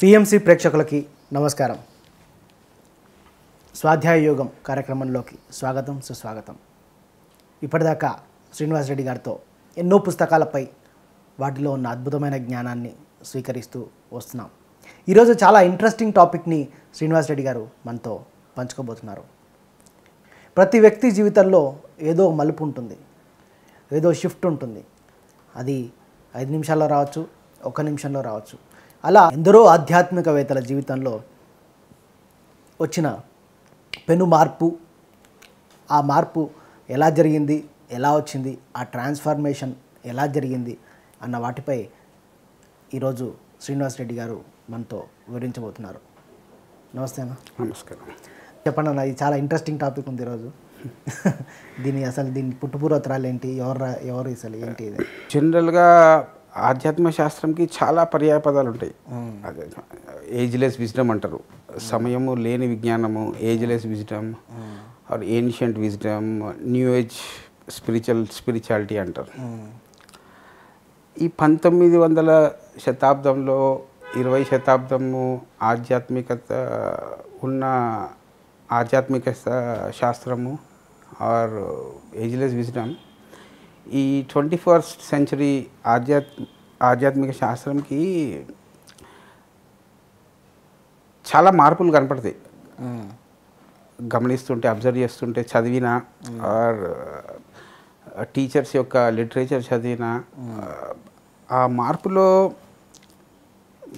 TMC ప్రేక్షకులకి నమస్కారం స్వాధ్యాయ యోగం కార్యక్రమంలోకి స్వాగతం సుస్వాగతం ఇప్పటిదాకా శ్రీనివాసరెడ్డి గారితో ఎన్నో పుస్తకాలపై వాటిలో ఉన్న అద్భుతమైన జ్ఞానాన్ని స్వీకరిస్తూ వస్తున్నాం ఈరోజు చాలా ఇంట్రెస్టింగ్ టాపిక్ని శ్రీనివాసరెడ్డి గారు మనతో పంచుకోబోతున్నారు ప్రతి వ్యక్తి జీవితంలో ఏదో మలుపు ఉంటుంది ఏదో షిఫ్ట్ ఉంటుంది అది ఐదు నిమిషాల్లో రావచ్చు ఒక నిమిషంలో రావచ్చు అలా ఎందరో ఆధ్యాత్మికవేత్తల జీవితంలో వచ్చిన పెను మార్పు ఆ మార్పు ఎలా జరిగింది ఎలా వచ్చింది ఆ ట్రాన్స్ఫర్మేషన్ ఎలా జరిగింది అన్న వాటిపై ఈరోజు శ్రీనివాస్ రెడ్డి గారు మనతో వివరించబోతున్నారు నమస్తే అన్న నమస్కారం చెప్పండి అన్న ఇది చాలా ఇంట్రెస్టింగ్ టాపిక్ ఉంది ఈరోజు దీని అసలు దీని పుట్టుపూర్వతరాలు ఏంటి ఎవరు ఎవరు అసలు ఏంటి జనరల్గా ఆధ్యాత్మ శాస్త్రంకి చాలా పర్యాయపదాలు ఉంటాయి ఏజ్లెస్ విజ్డమ్ అంటారు సమయము లేని విజ్ఞానము ageless wisdom or ancient wisdom new age spiritual spirituality అంటారు ఈ పంతొమ్మిది వందల శతాబ్దంలో ఇరవై శతాబ్దము ఆధ్యాత్మికత ఉన్న ఆధ్యాత్మిక శాస్త్రము ఆర్ ఏజ్లెస్ విజ్డమ్ ఈ ట్వంటీ ఫస్ట్ సెంచరీ ఆధ్యాత్ ఆధ్యాత్మిక శాస్త్రంకి చాలా మార్పులు కనపడతాయి గమనిస్తుంటే అబ్జర్వ్ చేస్తుంటే చదివిన ఆర్ టీచర్స్ యొక్క లిటరేచర్ చదివిన ఆ మార్పులో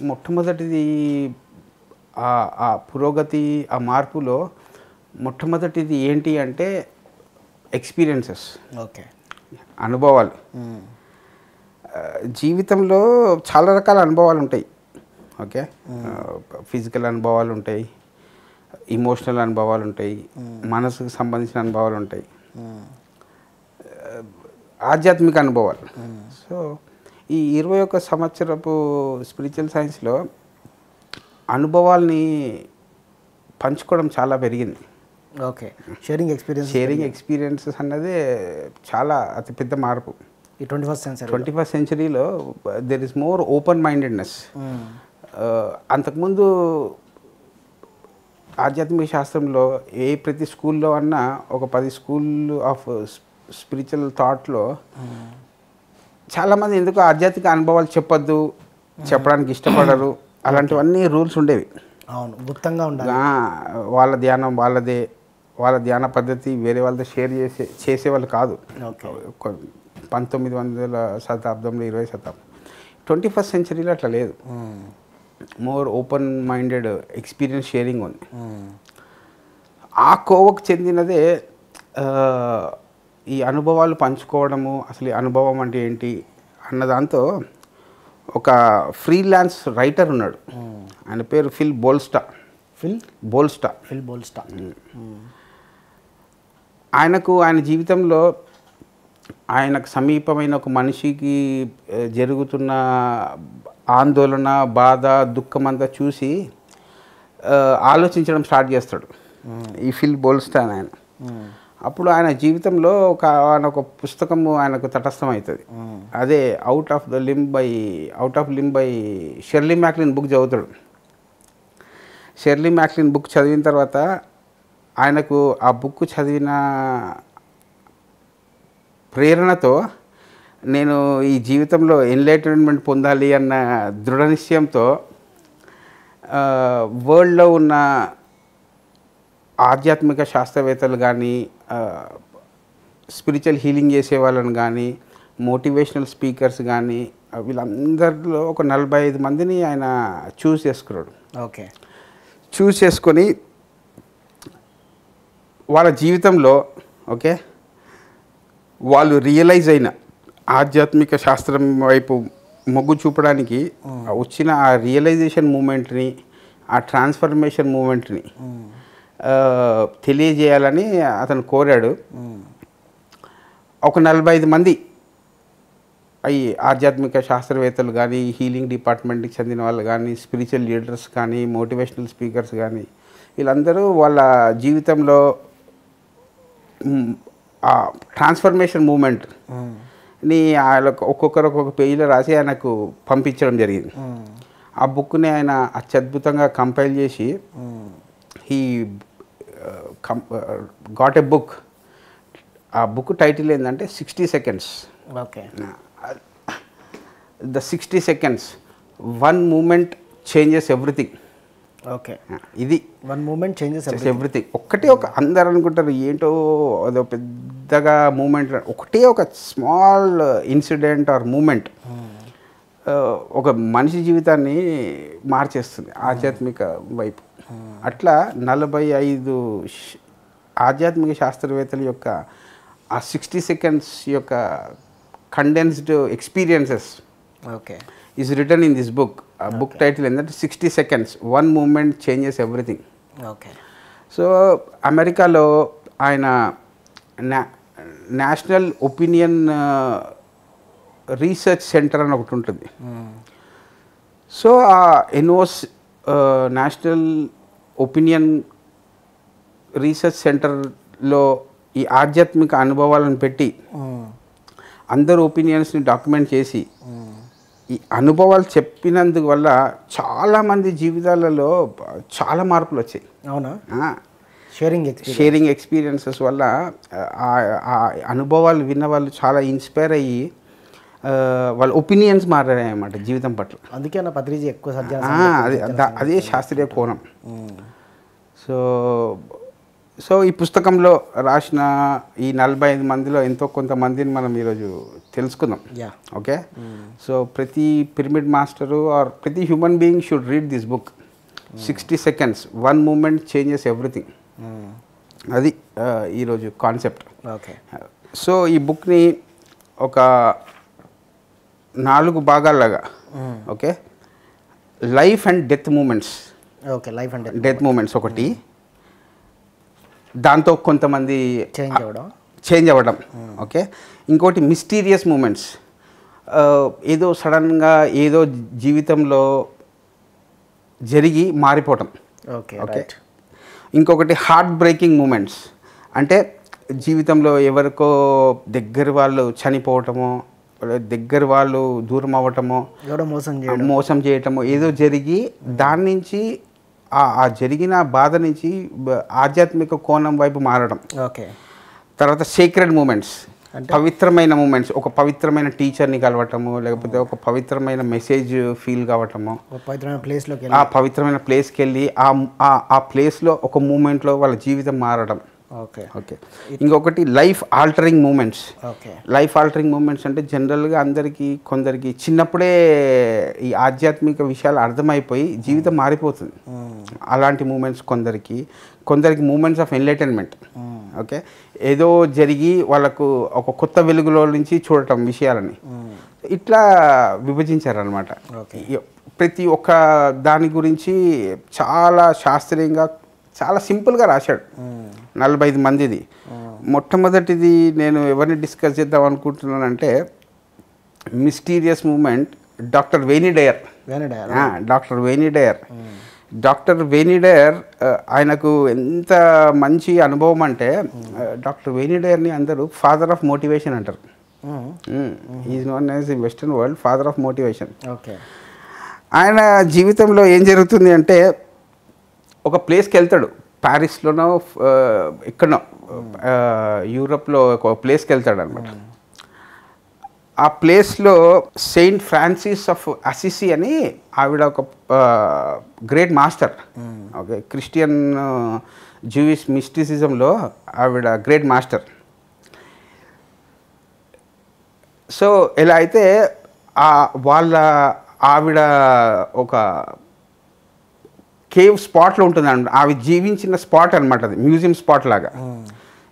మొట్టమొదటిది ఆ పురోగతి ఆ మార్పులో మొట్టమొదటిది ఏంటి అంటే ఎక్స్పీరియన్సెస్ ఓకే అనుభవాలు జీవితంలో చాలా రకాల అనుభవాలు ఉంటాయి ఓకే ఫిజికల్ అనుభవాలు ఉంటాయి ఇమోషనల్ అనుభవాలు ఉంటాయి మనసుకు సంబంధించిన అనుభవాలు ఉంటాయి ఆధ్యాత్మిక అనుభవాలు సో ఈ ఇరవై ఒక్క సంవత్సరపు స్పిరిచువల్ సైన్స్లో అనుభవాల్ని పంచుకోవడం చాలా పెరిగింది okay sharing experience sharing experiences అన్నది చాలా అతిపెద్ద మార్పు ఈ twenty first century twenty first సెంచరీలో there is more open mindedness అంతకుముందు ఆధ్యాత్మిక శాస్త్రంలో ఏ ప్రతి స్కూల్లో అన్నా ఒక పది స్కూల్ ఆఫ్ స్పిరిచువల్ థాట్లో hmm. చాలామంది ఎందుకు ఆధ్యాత్మిక అనుభవాలు చెప్పొద్దు hmm. చెప్పడానికి ఇష్టపడరు hmm. అలాంటివన్నీ రూల్స్ ఉండేవి అవును గుప్తంగా ఉండాలి వాళ్ళ ధ్యానం వాళ్ళదే వాళ్ళ ధ్యాన పద్ధతి వేరే వాళ్ళతో షేర్ చేసే చేసేవాళ్ళు కాదు పంతొమ్మిది వందల శతాబ్దంలో ఇరవై శతాబ్దం ట్వంటీ ఫస్ట్ సెంచరీలో అట్లా లేదు more open minded experience sharing ఉంది ఆ కోవకు చెందినదే ఈ అనుభవాలు పంచుకోవడము అసలు ఈ అనుభవం అంటే ఏంటి అన్న దాంతో ఒక ఫ్రీలాన్స్ రైటర్ ఉన్నాడు ఆయన పేరు Phil Bolstad Phil Bolstad Phil Bolstad ఆయనకు ఆయన జీవితంలో ఆయనకు సమీపమైన ఒక మనిషికి జరుగుతున్న ఆందోళన బాధ దుఃఖం అంతా చూసి ఆలోచించడం స్టార్ట్ చేస్తాడు ఈ ఫిల్ బోల్స్తాను ఆయన అప్పుడు ఆయన జీవితంలో ఒక ఆయన ఒక పుస్తకము ఆయనకు తటస్థం అవుతుంది అదే out of the limb by out of limb by Shirley MacLaine book చదువుతాడు షెర్లీ మ్యాక్లిన్ బుక్ చదివిన తర్వాత ఆయనకు ఆ బుక్ చదివిన ప్రేరణతో నేను ఈ జీవితంలో ఎన్లైటన్మెంట్ పొందాలి అన్న దృఢ నిశ్చయంతో వరల్డ్లో ఉన్న ఆధ్యాత్మిక శాస్త్రవేత్తలు కానీ స్పిరిచువల్ హీలింగ్ చేసే వాళ్ళని కానీ మోటివేషనల్ స్పీకర్స్ కానీ వీళ్ళందరిలో ఒక నలభై ఐదు మందిని ఆయన చూస్ చేసుకున్నాడు ఓకే చూస్ చేసుకొని వాళ్ళ జీవితంలో ఓకే వాళ్ళు రియలైజ్ అయిన ఆధ్యాత్మిక శాస్త్రం వైపు మొగ్గు చూపడానికి వచ్చిన ఆ రియలైజేషన్ మూమెంట్ని ఆ ట్రాన్స్ఫర్మేషన్ మూమెంట్ని తెలియజేయాలని అతను కోరాడు ఒక నలభై ఐదు మంది అవి ఆధ్యాత్మిక శాస్త్రవేత్తలు కానీ హీలింగ్ డిపార్ట్మెంట్కి చెందిన వాళ్ళు కానీ స్పిరిచువల్ లీడర్స్ కానీ మోటివేషనల్ స్పీకర్స్ కానీ వీళ్ళందరూ వాళ్ళ జీవితంలో ట్రాన్స్ఫర్మేషన్ మూమెంట్ ని ఆయనకు ఒక్కొక్కరు ఒక్కొక్క పేజీలో రాసి ఆయనకు పంపించడం జరిగింది ఆ బుక్ని ఆయన అత్యద్భుతంగా కంపైల్ చేసి ఈ కం గాట్ ఎ బుక్ ఆ బుక్ టైటిల్ ఏంటంటే sixty seconds okay the sixty seconds one moment changes everything okay ఇది వన్ మూమెంట్ చేంజెస్ ఎవ్రీథింగ్ ఒక్కటే ఒక అందరు అనుకుంటారు ఏంటో అదో పెద్దగా మూమెంట్ ఒకటే ఒక స్మాల్ ఇన్సిడెంట్ ఆర్ మూమెంట్ ఒక మనిషి జీవితాన్ని మార్చేస్తుంది hmm. ఆధ్యాత్మిక వైపు hmm. అట్లా నలభై ఐదు ఆధ్యాత్మిక శాస్త్రవేత్తల యొక్క ఆ సిక్స్టీ సెకండ్స్ యొక్క condensed experiences okay is written in this book ఆ బుక్ టైటిల్ ఏంటంటే sixty seconds one moment changes everything okay so అమెరికాలో ఆయన నేషనల్ ఒపీనియన్ రీసెర్చ్ సెంటర్ అని ఒకటి ఉంటుంది సో hmm. ఆ ఎన్ఓస్ నేషనల్ ఒపీనియన్ రీసెర్చ్ సెంటర్లో ఈ ఆధ్యాత్మిక అనుభవాలను పెట్టి hmm. అందరు ఒపీనియన్స్ని డాక్యుమెంట్ చేసి hmm. ఈ అనుభవాలు చెప్పినందువల్ల చాలామంది జీవితాలలో చాలా మార్పులు వచ్చాయి అవునా షేరింగ్ షేరింగ్ ఎక్స్పీరియన్సెస్ వల్ల ఆ అనుభవాలు విన్న వాళ్ళు చాలా ఇన్స్పైర్ అయ్యి వాళ్ళ ఒపీనియన్స్ మారాయన్నమాట జీవితం పట్ల అందుకే నా పత్రిజీ ఎక్కువ అదే అదే శాస్త్రీయ కోణం సో సో ఈ పుస్తకంలో రాసిన ఈ నలభై ఐదు మందిలో ఎంతో కొంతమందిని మనం ఈరోజు తెలుసుకుందాం ఓకే hmm. సో ప్రతి పిరమిడ్ మాస్టరు ఆర్ ప్రతి human being should read this book hmm. Sixty seconds one moment changes everything hmm. అది ఈరోజు కాన్సెప్ట్ ఓకే సో ఈ బుక్ని ఒక నాలుగు భాగాల్లాగా okay life and death moments okay life and death moments ఒకటి దాంతో కొంతమంది చేంజ్ అవ్వడం చేంజ్ అవ్వడం ఓకే ఇంకోటి మిస్టీరియస్ మూమెంట్స్ ఏదో సడన్గా ఏదో జీవితంలో జరిగి మారిపోవటం ఓకే ఓకే ఇంకొకటి హార్ట్ బ్రేకింగ్ మూమెంట్స్ అంటే జీవితంలో ఎవరికో దగ్గర వాళ్ళు చనిపోవటమో దగ్గర వాళ్ళు దూరం అవ్వటమో మోసం మోసం చేయటమో ఏదో జరిగి hmm. దాని నుంచి ఆ జరిగిన బాధ నుంచి ఆధ్యాత్మిక కోణం వైపు మారడం ఓకే తర్వాత సీక్రెట్ మూమెంట్స్ పవిత్రమైన మూమెంట్స్ ఒక పవిత్రమైన టీచర్ని కలవటము లేకపోతే ఒక పవిత్రమైన మెసేజ్ ఫీల్ కావటము పవిత్రమైన ఆ పవిత్రమైన ప్లేస్కి వెళ్ళి ఆ ప్లేస్లో ఒక మూమెంట్లో వాళ్ళ జీవితం మారడం ఓకే ఓకే ఇంకొకటి life altering moments okay life altering moments అంటే జనరల్గా అందరికీ కొందరికి చిన్నప్పుడే ఈ ఆధ్యాత్మిక విషయాలు అర్థమైపోయి జీవితం hmm. మారిపోతుంది hmm. అలాంటి మూమెంట్స్ కొందరికి కొందరికి moments of enlightenment hmm. Okay ఏదో జరిగి వాళ్ళకు ఒక కొత్త వెలుగులో నుంచి చూడటం విషయాలని ఇట్లా విభజించారనమాట ప్రతి ఒక్క దాని గురించి చాలా శాస్త్రీయంగా చాలా సింపుల్గా రాశాడు నలభై ఐదు మందిది మొట్టమొదటిది నేను ఎవరిని డిస్కస్ చేద్దాం అనుకుంటున్నానంటే mysterious moment doctor Wayne Dyer doctor Wayne Dyer doctor Wayne Dyer ఆయనకు ఎంత మంచి అనుభవం అంటే డాక్టర్ వేణిడయర్ని అందరూ ఫాదర్ ఆఫ్ మోటివేషన్ అంటారు is known as western world father of motivation ఆయన జీవితంలో ఏం జరుగుతుంది అంటే ఒక ప్లేస్కి వెళ్తాడు ప్యారిస్లోనో ఎక్కడనో యూరప్లో ఒక ప్లేస్కి వెళ్తాడు అనమాట ఆ ప్లేస్లో సెయింట్ ఫ్రాన్సిస్ ఆఫ్ అసిసి అని ఆవిడ ఒక great master okay Christian Jewish మిస్టిసిజంలో ఆవిడ గ్రేట్ మాస్టర్ సో ఎలా అయితే వాళ్ళ ఆవిడ ఒక కేవ్ స్పాట్లో ఉంటుంది అనమాట అవి జీవించిన స్పాట్ అనమాట అది మ్యూజియం స్పాట్ లాగా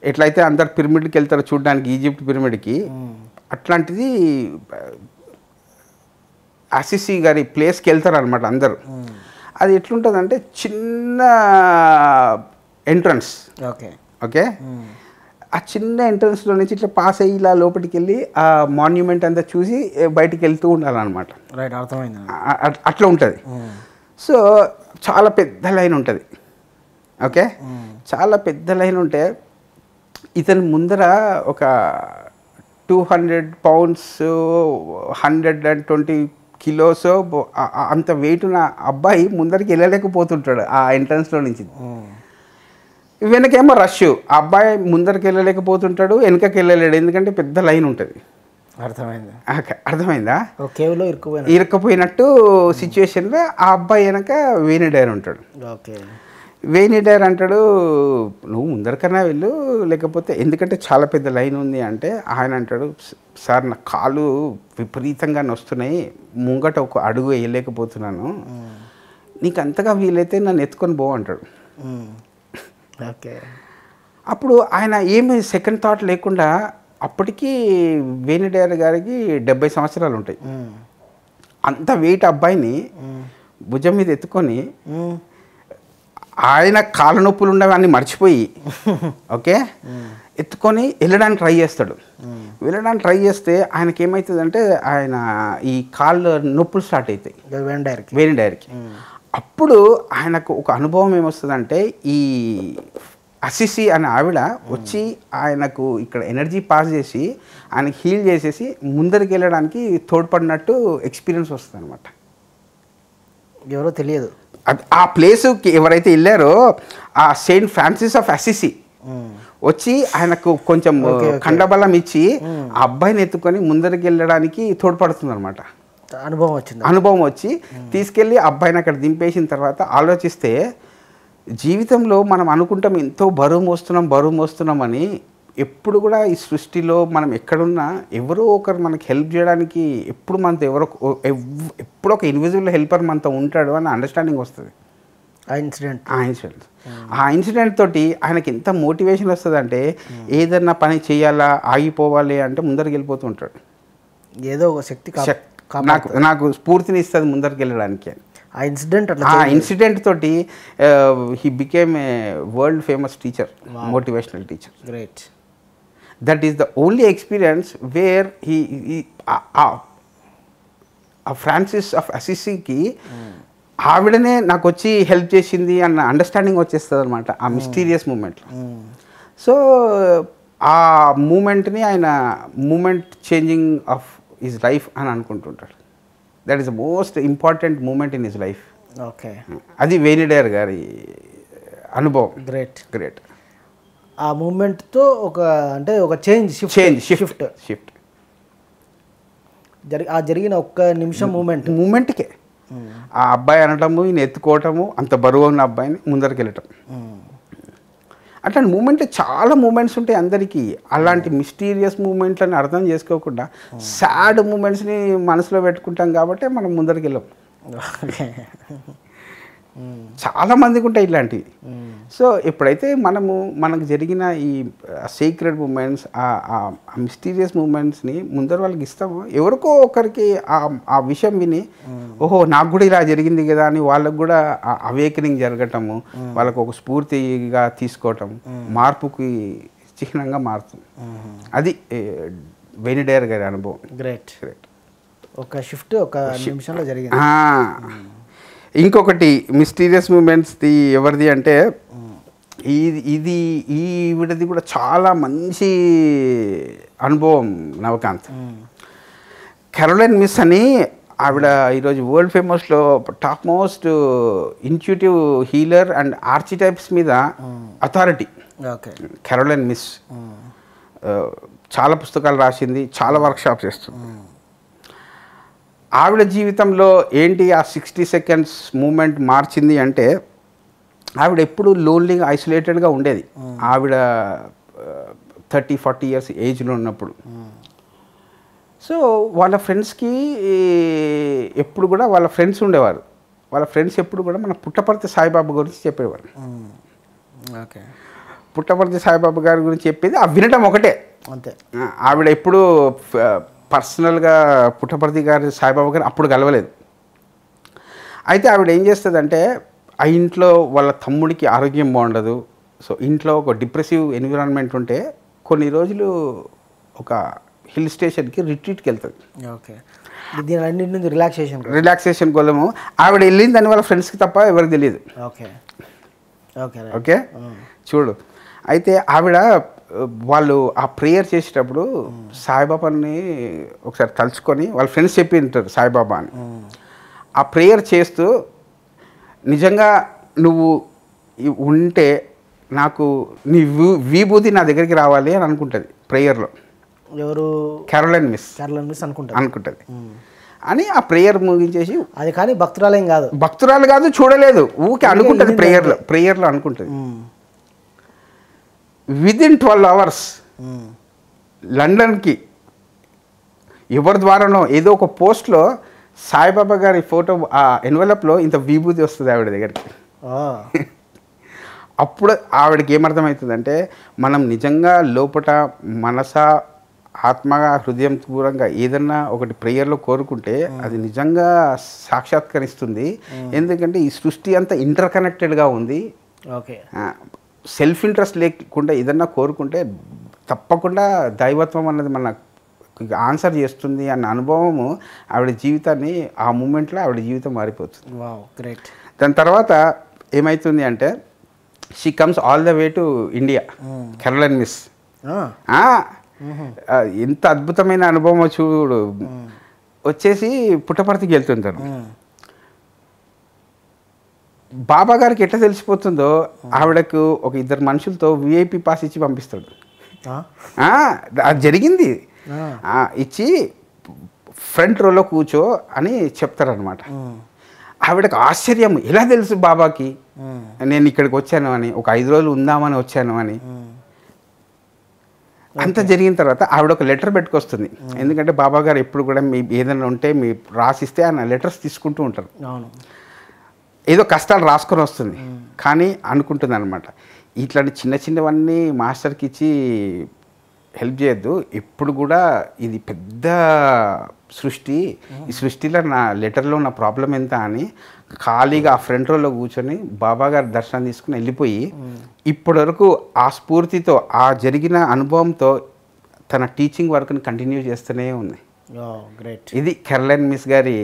ఎట్లయితే అందరు పిరమిడ్కి వెళ్తారో చూడడానికి ఈజిప్ట్ పిరమిడ్కి అట్లాంటిది అసిసి గారి ప్లేస్కి వెళ్తారు అనమాట అందరు అది ఎట్లుంటుందంటే చిన్న ఎంట్రన్స్ ఓకే ఓకే ఆ చిన్న ఎంట్రన్స్లో నుంచి ఇట్లా పాస్ అయ్యి ఇలా లోపలికి వెళ్ళి ఆ మాన్యుమెంట్ అంతా చూసి బయటికి వెళ్తూ ఉండాలన్నమాట రైట్ అర్థమైంది అట్లా ఉంటుంది సో చాలా పెద్ద లైన్ ఉంటుంది ఓకే చాలా పెద్ద లైన్ ఉంటే ఇతని ముందర ఒక two hundred pounds hundred and twenty kilos అంత వెయిట్ ఉన్న అబ్బాయి ముందరికి వెళ్ళలేకపోతుంటాడు ఆ ఎంట్రన్స్లో నుంచి వెనకేమో రష్ అబ్బాయి ముందరికి వెళ్ళలేకపోతుంటాడు వెనకకి వెళ్ళలేడు ఎందుకంటే పెద్ద లైన్ ఉంటుంది అర్థమైంది అర్థమైందా కేవ్లో ఇరుక్కుపోయిన ఇరుక్కుపోయినట్టు సిచ్యువేషన్లో ఆ అబ్బాయి వెనక వేణి డైర్ ఉంటాడు ఓకే వేణి డైర్ అంటాడు నువ్వు ముందరికన్నా వెళ్ళు లేకపోతే ఎందుకంటే చాలా పెద్ద లైన్ ఉంది అంటే ఆయన అంటాడు సార్ నా కాలు విపరీతంగా నొస్తున్నాయి ముంగట ఒక అడుగు వేయలేకపోతున్నాను నీకు అంతగా వీలైతే నన్ను ఎత్తుకొని పో అంటాడు ఓకే అప్పుడు ఆయన ఏమి సెకండ్ థాట్ లేకుండా అప్పటికీ వేణుడేర గారికి డెబ్బై సంవత్సరాలు ఉంటాయి అంత వెయిట్ అబ్బాయిని భుజం మీద ఎత్తుకొని ఆయన కాళ్ళ నొప్పులు ఉండవన్నీ మర్చిపోయి ఓకే ఎత్తుకొని వెళ్ళడానికి ట్రై చేస్తాడు వెళ్ళడానికి ట్రై చేస్తే ఆయనకి ఏమవుతుందంటే ఆయన ఈ కాళ్ళు నొప్పులు స్టార్ట్ అవుతాయి వేణిడేర్కి వేణిడేర్కి అప్పుడు ఆయనకు ఒక అనుభవం ఏమొస్తుందంటే ఈ అసిసి అనే ఆవిడ వచ్చి ఆయనకు ఇక్కడ ఎనర్జీ పాస్ చేసి ఆయనకి హీల్ చేసేసి ముందరికి వెళ్ళడానికి తోడ్పడినట్టు ఎక్స్పీరియన్స్ వస్తుంది అనమాట ఎవరో తెలియదు ఆ ప్లేస్కి ఎవరైతే వెళ్ళారో ఆ సెయింట్ ఫ్రాన్సిస్ ఆఫ్ అసిసి వచ్చి ఆయనకు కొంచెం కండబలం ఇచ్చి ఆ అబ్బాయిని ఎత్తుకొని ముందరికి వెళ్ళడానికి తోడ్పడుతుంది అనమాట అనుభవం వచ్చింది అనుభవం వచ్చి తీసుకెళ్ళి అబ్బాయిని అక్కడ దింపేసిన తర్వాత ఆలోచిస్తే జీవితంలో మనం అనుకుంటాం ఎంతో బరువు మోస్తున్నాం బరువు అని ఎప్పుడు కూడా ఈ సృష్టిలో మనం ఎక్కడున్నా ఎవరో ఒకరు మనకి హెల్ప్ చేయడానికి ఎప్పుడు మనతో ఎవరో ఎప్పుడో ఒక ఇన్విజిబుల్ హెల్పర్ మనతో ఉంటాడు అని అండర్స్టాండింగ్ వస్తుంది ఆ ఇన్సిడెంట్ ఆ ఇన్సిడెంట్ ఆ ఇన్సిడెంట్ తోటి ఆయనకి ఎంత మోటివేషన్ వస్తుంది అంటే hmm. ఏదన్నా పని చేయాలా ఆగిపోవాలి అంటే ముందరికి వెళ్ళిపోతూ ఉంటాడు ఏదో ఒక శక్తి నాకు నాకు స్ఫూర్తిని ఇస్తుంది ముందరికి వెళ్ళడానికి అని ఆ ఇన్సిడెంట్ ఆ ఇన్సిడెంట్ తోటి he became a world famous teacher motivational teacher great that is the only experience where he ఆ ఫ్రాన్సిస్ ఆఫ్ అసిసికి ఆవిడనే నాకు వచ్చి హెల్ప్ చేసింది అన్న అండర్స్టాండింగ్ వచ్చేస్తుంది అనమాట ఆ మిస్టీరియస్ మూమెంట్లో సో ఆ మూమెంట్ని ఆయన moment changing of his life అని అనుకుంటుంటాడు that is most important moment in his life okay అది వేణిడేర్ గారి అనుభవం గ్రేట్ గ్రేట్ ఆ మూమెంట్తో ఒక అంటే ఒక చేంజ్ చేంజ్ షిఫ్ట్ షిఫ్ట్ జరి ఆ జరిగిన ఒక్క నిమిషం మూమెంట్ మూమెంట్కే hmm. ఆ అబ్బాయి అనటము ఈయన ఎత్తుకోవటము అంత బరువు ఉన్న అబ్బాయిని ముందరికి వెళ్ళటం hmm. అట్లాంటి మూమెంట్ చాలా మూమెంట్స్ ఉంటాయి అందరికీ అలాంటి మిస్టీరియస్ మూమెంట్లను అర్థం చేసుకోకుండా సాడ్ మూమెంట్స్ని మనసులో పెట్టుకుంటాం కాబట్టి మనం ముందరికి వెళ్ళాం చాలా మందికి ఉంటాయి ఇలాంటివి సో ఎప్పుడైతే మనము మనకు జరిగిన ఈ సీక్రెట్ మూమెంట్స్ ఆ మిస్టీరియస్ మూమెంట్స్ని ముందర వాళ్ళకి ఇస్తాము ఎవరికో ఒకరికి ఆ విషయం విని ఓహో నాకు కూడా ఇలా జరిగింది కదా అని వాళ్ళకు కూడా అవేకనింగ్ జరగటము వాళ్ళకు ఒక స్ఫూర్తిగా తీసుకోవటం మార్పుకి చిహ్నంగా మారుతుంది అది డేర్ గారి అనుభవం గ్రేట్ గ్రేట్ ఒక షిఫ్ట్ ఒక నిమిషంలో జరిగింది ఇంకొకటి మిస్టీరియస్ మూమెంట్స్ ది ఎవరిది అంటే ఇది ఇది ఈవిడది కూడా చాలా మంచి అనుభవం నవకాంత్ కెరోలైన్ మిస్ అని ఆవిడ ఈరోజు వరల్డ్ ఫేమస్లో top most intuitive healer and archetypes మీద అథారిటీ కెరోలైన్ మిస్ చాలా పుస్తకాలు రాసింది చాలా వర్క్షాప్ చేస్తుంది ఆవిడ జీవితంలో ఏంటి ఆ సిక్స్టీ సెకండ్స్ మూమెంట్ మార్చింది అంటే ఆవిడ ఎప్పుడు లోన్లీగా ఐసోలేటెడ్గా ఉండేది ఆవిడ థర్టీ ఫార్టీ ఇయర్స్ ఏజ్లో ఉన్నప్పుడు సో వాళ్ళ ఫ్రెండ్స్కి ఎప్పుడు కూడా వాళ్ళ ఫ్రెండ్స్ ఉండేవారు వాళ్ళ ఫ్రెండ్స్ ఎప్పుడు కూడా మన పుట్టపర్తి సాయిబాబా గురించి చెప్పేవారు ఓకే పుట్టపర్తి సాయిబాబా గారి గురించి చెప్పేది ఆ వినడం ఒకటే అంతే ఆవిడ ఎప్పుడు పర్సనల్గా పుట్టపర్తి గారి సాయిబాబా గారిని అప్పుడు కలవలేదు అయితే ఆవిడ ఏం చేస్తుందంటే ఆ ఇంట్లో వాళ్ళ తమ్ముడికి ఆరోగ్యం బాగుండదు సో ఇంట్లో ఒక డిప్రెసివ్ ఎన్విరాన్మెంట్ ఉంటే కొన్ని రోజులు ఒక హిల్ స్టేషన్కి రిట్రీట్కి వెళ్తుంది ఓకే నుంచి రిలాక్సేషన్ రిలాక్సేషన్ కోసము ఆవిడ వెళ్ళింది దాని వాళ్ళ ఫ్రెండ్స్కి తప్ప ఎవరికి తెలియదు ఓకే ఓకే ఓకే చూడు అయితే ఆవిడ వాళ్ళు ఆ ప్రేయర్ చేసేటప్పుడు సాయిబాబాని ఒకసారి తలుచుకొని వాళ్ళ ఫ్రెండ్స్ చెప్పి ఉంటారు సాయిబాబా అని ఆ ప్రేయర్ చేస్తూ నిజంగా నువ్వు ఉంటే నాకు నీ విభూతి నా దగ్గరికి రావాలి అని అనుకుంటుంది ప్రేయర్లో ఎవరు కేరళన్ మిస్ కేరళన్ మిస్ అనుకుంటా అనుకుంటుంది అని ఆ ప్రేయర్ ముగించేసి అది కానీ భక్తురాలేం కాదు భక్తురాలు కాదు చూడలేదు ఊకే అనుకుంటుంది ప్రేయర్లో ప్రేయర్లో అనుకుంటుంది విదిన్ ట్వెల్వ్ అవర్స్ లండన్కి ఎవరి ద్వారానో ఏదో ఒక పోస్ట్లో సాయిబాబా గారి ఫోటో ఆ ఎన్వలప్లో ఇంత విభూతి వస్తుంది ఆవిడ దగ్గరికి అప్పుడు ఆవిడకి ఏమర్థమవుతుందంటే మనం నిజంగా లోపల మనస ఆత్మగా హృదయం దూరంగా ఏదన్నా ఒకటి ప్రేయర్లో కోరుకుంటే hmm. అది నిజంగా సాక్షాత్కరిస్తుంది hmm. ఎందుకంటే ఈ సృష్టి అంతా ఇంటర్ కనెక్టెడ్గా ఉంది ఓకే సెల్ఫ్ ఇంట్రెస్ట్ లేకుండా ఏదన్నా కోరుకుంటే తప్పకుండా దైవత్వం అన్నది మన ఆన్సర్ చేస్తుంది అన్న అనుభవము ఆవిడ జీవితాన్ని ఆ మూమెంట్లో ఆవిడ జీవితం మారిపోతుంది గ్రేట్ దాని తర్వాత ఏమవుతుంది అంటే she comes all the way to India Caroline Myss ఎంత అద్భుతమైన అనుభవం చూడు వచ్చేసి పుట్టపర్తికి వెళ్తుంటాను బాబా గారికి ఎట్లా తెలిసిపోతుందో ఆవిడకు ఒక ఇద్దరు మనుషులతో విఐపి పాస్ ఇచ్చి పంపిస్తాడు అది జరిగింది ఇచ్చి ఫ్రంట్ రోలో కూర్చో అని చెప్తారనమాట ఆవిడకు ఆశ్చర్యం ఎలా తెలుసు బాబాకి నేను ఇక్కడికి వచ్చాను అని ఒక ఐదు రోజులు ఉందామని వచ్చాను అని అంత జరిగిన తర్వాత ఆవిడ ఒక లెటర్ పెట్టుకొస్తుంది ఎందుకంటే బాబా గారు ఎప్పుడు కూడా మీ ఏదైనా ఉంటే మీ రాసిస్తే ఆయన లెటర్స్ తీసుకుంటూ ఉంటారు ఏదో కష్టాలు రాసుకొని వస్తుంది కానీ అనుకుంటుంది అనమాట ఇట్లాంటి చిన్న చిన్నవన్నీ మాస్టర్కి ఇచ్చి హెల్ప్ చేయొద్దు ఎప్పుడు కూడా ఇది పెద్ద సృష్టి ఈ సృష్టిలో నా లెటర్లో నా ప్రాబ్లం ఎంత అని ఖాళీగా ఆ ఫ్రంట్ రోలో కూర్చొని బాబా గారి దర్శనం తీసుకుని వెళ్ళిపోయి ఇప్పటి వరకు ఆ స్ఫూర్తితో ఆ జరిగిన అనుభవంతో తన టీచింగ్ వర్క్ని కంటిన్యూ చేస్తూనే ఉంది గ్రేట్ ఇది కెరలైన్ మిస్ గారి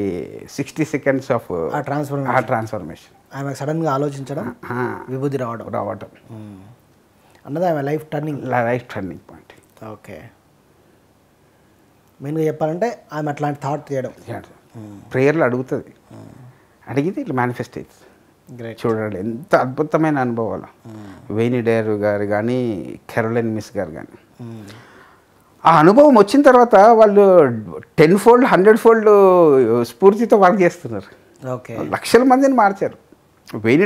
సిక్స్టీ సెకండ్స్ ఆఫ్ ఆ ట్రాన్స్ఫర్మేషన్ ఆ ట్రాన్స్ఫర్మేషన్ ఆమె సడన్గా ఆలోచించడం విభూతి రావడం రావడం అన్నది ఆమె life turning life turning point okay మెయిన్గా చెప్పాలంటే ఆమె అట్లాంటి థాట్ చేయడం ప్రేయర్లు అడుగుతుంది అడిగితే ఇట్లా మేనిఫెస్ట్ అవుతుంది చూడండి ఎంత అద్భుతమైన అనుభవాలు వేణి డేరు గారు కానీ కెరలైన్ మిస్ గారు కానీ ఆ అనుభవం వచ్చిన తర్వాత వాళ్ళు టెన్ ఫోల్డ్ హండ్రెడ్ ఫోల్డ్ స్ఫూర్తితో వర్క్ చేస్తున్నారు ఓకే లక్షల మందిని మార్చారు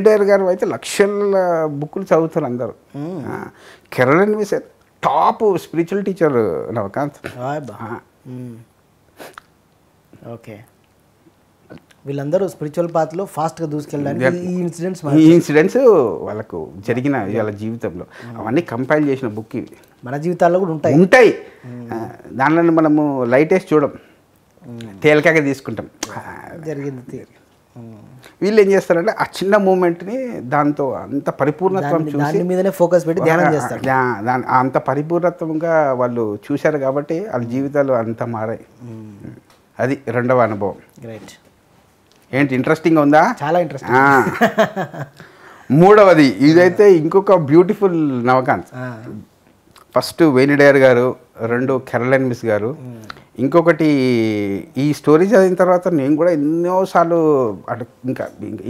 డైర్ గారు అయితే లక్షల బుక్కులు చదువుతారు అందరూ కిరణ్ విసే టాప్ స్పిరిచువల్ టీచర్ నవకాంత్ ఓకే వీళ్ళందరూ స్పిరిచువల్ పాత్రలో ఫాస్ట్గా దూసుకెళ్ళడానికి ఈ ఇన్సిడెంట్స్ ఈ ఇన్సిడెంట్స్ వాళ్ళకు జరిగిన వాళ్ళ జీవితంలో అవన్నీ కంపైల్ చేసిన బుక్ ఇవి మన జీవితాల్లో కూడా ఉంటాయి ఉంటాయి దానిలో మనము వేసి చూడం తేలికగా తీసుకుంటాం జరిగింది వీళ్ళు ఏం చేస్తారంటే ఆ చిన్న మూమెంట్ని దాంతో అంత పరిపూర్ణత్వం చూసి మీదనే ఫోకస్ పెట్టి ధ్యానం చేస్తారు దాని అంత పరిపూర్ణత్వంగా వాళ్ళు చూశారు కాబట్టి వాళ్ళ జీవితాలు అంత మారాయి అది రెండవ అనుభవం రైట్ ఏంటి ఇంట్రెస్టింగ్ ఉందా చాలా ఇంట్రెస్టింగ్ మూడవది ఇదైతే ఇంకొక బ్యూటిఫుల్ నవకాంత్ ఫస్ట్ వేణిడేర్ గారు రెండు కెరలైన్ మిస్ గారు ఇంకొకటి ఈ స్టోరీ చదివిన తర్వాత నేను కూడా ఎన్నోసార్లు అటు ఇంకా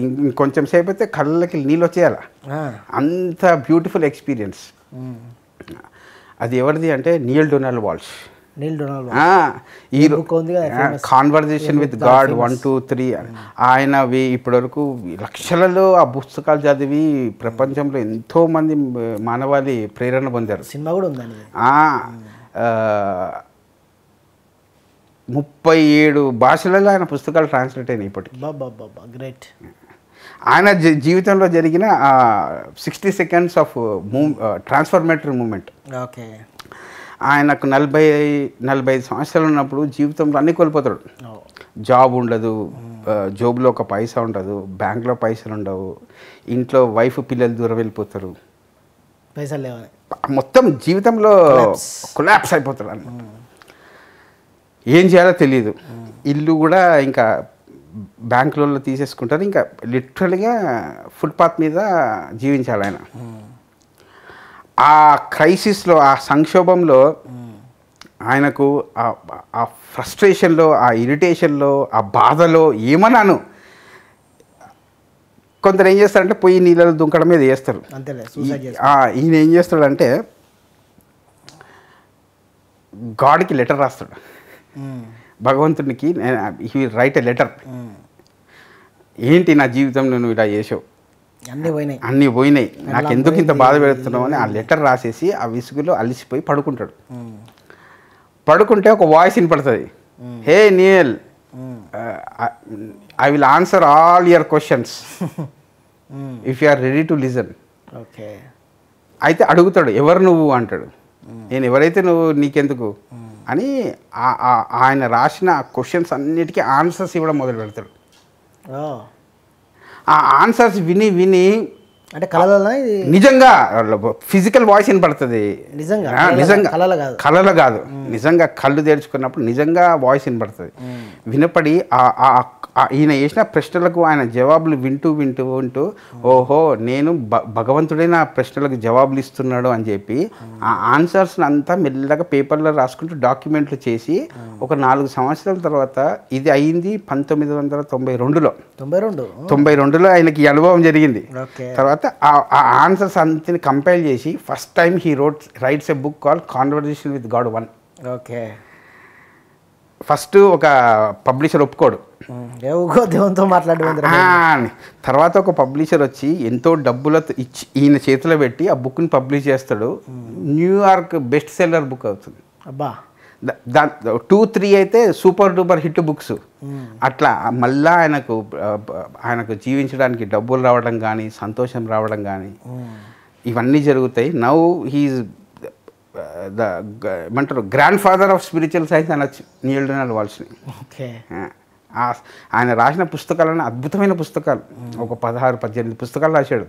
ఇంకొంచెం సేపు అయితే కళ్ళకి నీళ్ళు వచ్చేయాల అంత బ్యూటిఫుల్ ఎక్స్పీరియన్స్ అది ఎవరిది అంటే నీల్ డొనాల్డ్ వాల్ష్ ఈ conversation with God one two three ఆయనవి ఇప్పటివరకు లక్షలలో ఆ పుస్తకాలు చదివి ప్రపంచంలో ఎంతో మంది మానవాళి ప్రేరణ పొందారు సినిమా కూడా ఉందండి ముప్పై ఏడు భాషలలో ఆయన పుస్తకాలు ట్రాన్స్లేట్ అయినాయి ఇప్పటికి గ్రేట్ ఆయన జీవితంలో జరిగిన సిక్స్టీ సెకండ్స్ ఆఫ్ మూ ట్రాన్స్ఫర్మేటరీ మూమెంట్ ఓకే ఆయనకు నలభై నలభై ఐదు సంవత్సరాలు ఉన్నప్పుడు జీవితంలో అన్నీ కోల్పోతాడు జాబ్ ఉండదు జాబ్లో ఒక పైసా ఉండదు బ్యాంక్లో పైసలు ఉండవు ఇంట్లో వైఫ్ పిల్లలు దూరం వెళ్ళిపోతారు పైసలు లేవని మొత్తం జీవితంలో కొలాప్స్ అయిపోతాడు అనమాట hmm. ఏం చేయాలో తెలియదు hmm. ఇల్లు కూడా ఇంకా బ్యాంకులలో తీసేసుకుంటారు ఇంకా లిటరల్గా ఫుట్పాత్ మీద జీవించాలి ఆయన hmm. ఆ క్రైసిస్లో ఆ సంక్షోభంలో ఆయనకు ఆ ఫ్రస్ట్రేషన్లో ఆ ఇరిటేషన్లో ఆ బాధలో ఏమన్నాను కొందరు ఏం చేస్తారంటే పొయ్యి నీళ్ళలో దుంకడం మీద చేస్తారు ఈయన ఏం చేస్తాడంటే గాడ్కి లెటర్ రాస్తాడు భగవంతునికి నేను హీ రైట్ ఎ లెటర్ ఏంటి నా జీవితంలో నువ్వు ఇలా చేసావు అన్నీ పోయినాయి అన్నీ పోయినాయి నాకు ఎందుకు ఇంత బాధ పెడుతున్నావు అని ఆ లెటర్ రాసేసి ఆ విసుగులో అలిసిపోయి పడుకుంటాడు పడుకుంటే ఒక వాయిస్ వినపడుతుంది hey Neale I will answer all your questions if you are ready to listen okay అయితే అడుగుతాడు ఎవరు నువ్వు అంటాడు నేను ఎవరైతే నువ్వు నీకెందుకు అని ఆయన రాసిన క్వశ్చన్స్ అన్నిటికీ ఆన్సర్స్ ఇవ్వడం మొదలు పెడతాడు ఆ ఆన్సర్స్ విని విని అంటే కళలలో నిజంగా ఫిజికల్ వాయిస్ వినపడుతుంది నిజంగా నిజంగా కళలు కాదు నిజంగా కళ్ళు తెరుచుకున్నప్పుడు నిజంగా వాయిస్ వినపడుతుంది వినపడి ఆ ఈయన వేసిన ప్రశ్నలకు ఆయన జవాబులు వింటూ వింటూ వింటూ ఓహో నేను భగవంతుడే నా ప్రశ్నలకు జవాబులు ఇస్తున్నాడు అని చెప్పి ఆ ఆన్సర్స్ని అంతా మెల్లగా పేపర్లో రాసుకుంటూ డాక్యుమెంట్లు చేసి ఒక నాలుగు సంవత్సరాల తర్వాత ఇది అయింది పంతొమ్మిది వందల తొంభై రెండులో తొంభై రెండు తొంభై రెండులో ఆయనకి ఈ అనుభవం జరిగింది తర్వాత ఆ ఆన్సర్స్ అంతని కంపైల్ చేసి first time he wrote writes a book call conversation with God one okay first ఒక పబ్లిషర్ ఒప్పుకోడు దేవుతో తర్వాత ఒక పబ్లిషర్ వచ్చి ఎంతో డబ్బులతో ఇచ్చి ఈయన చేతిలో పెట్టి ఆ బుక్ని పబ్లిష్ చేస్తాడు న్యూయార్క్ బెస్ట్ సెల్లర్ బుక్ అవుతుంది అబ్బా దా టూ త్రీ అయితే సూపర్ డూపర్ హిట్ బుక్స్ అట్లా మళ్ళా ఆయనకు ఆయనకు జీవించడానికి డబ్బులు రావడం కానీ సంతోషం రావడం కానీ ఇవన్నీ జరుగుతాయి నౌ హీఈ్ ద ఏమంటారు grand father of spiritual science అనొచ్చు నీళ్ళు వాల్స్ని ఓకే ఆయన రాసిన పుస్తకాలను అద్భుతమైన పుస్తకాలు ఒక పదహారు పద్దెనిమిది పుస్తకాలు రాశాడు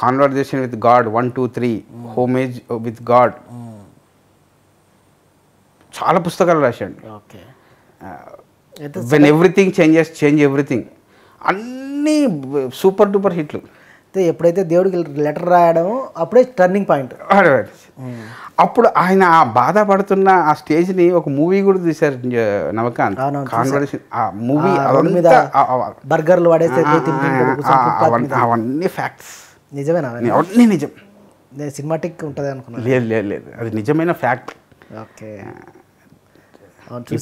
conversation with God one two three homage with God చాలా పుస్తకాలు రాశాడు when everything changes change everything అన్నీ సూపర్ డూపర్ హిట్లు ఎప్పుడైతే దేవుడికి లెటర్ రాయడం అప్పుడే టర్నింగ్ పాయింట్ అప్పుడు ఆయన ఆ బాధపడుతున్న ఆ స్టేజ్ని ఒక మూవీ కూడా తీశారు నవకాంత్ కాన్వర్సేషన్ ఆ మూవీ బర్గర్లు అవన్నీ ఫ్యాక్ట్స్ నిజమేనా అవన్నీ నిజం నేను సినిమాటిక్ ఉంటుంది అనుకున్నాను లేదు లేదు లేదు అది నిజమైన ఫ్యాక్ట్ ఓకే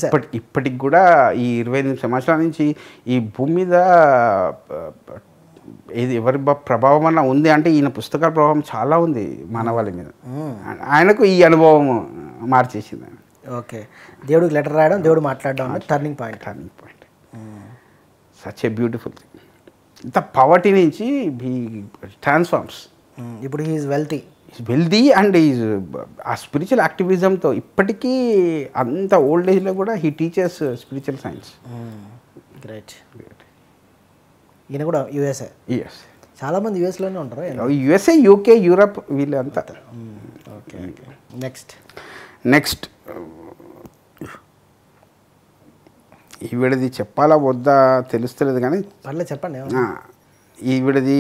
ఇప్పటి ఇప్పటికి కూడా ఈ ఇరవై ఎనిమిది సంవత్సరాల నుంచి ఈ భూమి మీద ఏది ఎవరి ప్రభావం అన్నా ఉంది అంటే ఈయన పుస్తకాల ప్రభావం చాలా ఉంది మానవాళి మీద ఆయనకు ఈ అనుభవం మార్చేసింది ఓకే దేవుడికి లెటర్ రాయడం దేవుడు మాట్లాడడం turning point turning point such a beautiful thing ఇంత పవర్టీ నుంచి హీ ట్రాన్స్ఫార్మ్స్ ఇప్పుడు he's wealthy wealthy and is a spiritual యాక్టివిజంతో ఇప్పటికీ అంత ఓల్డ్ ఏజ్లో కూడా he teaches spiritual science great ఈయన కూడా యుఎస్ఏ యుఎస్ చాలామంది యుఎస్లోనే ఉంటారు యుఎస్ఏ యూకే యూరప్ వీళ్ళంతా ఓకే నెక్స్ట్ నెక్స్ట్ ఈవిడది చెప్పాలా వద్దా తెలుస్తలేదు కానీ పర్లేదు చెప్పండి ఈవిడది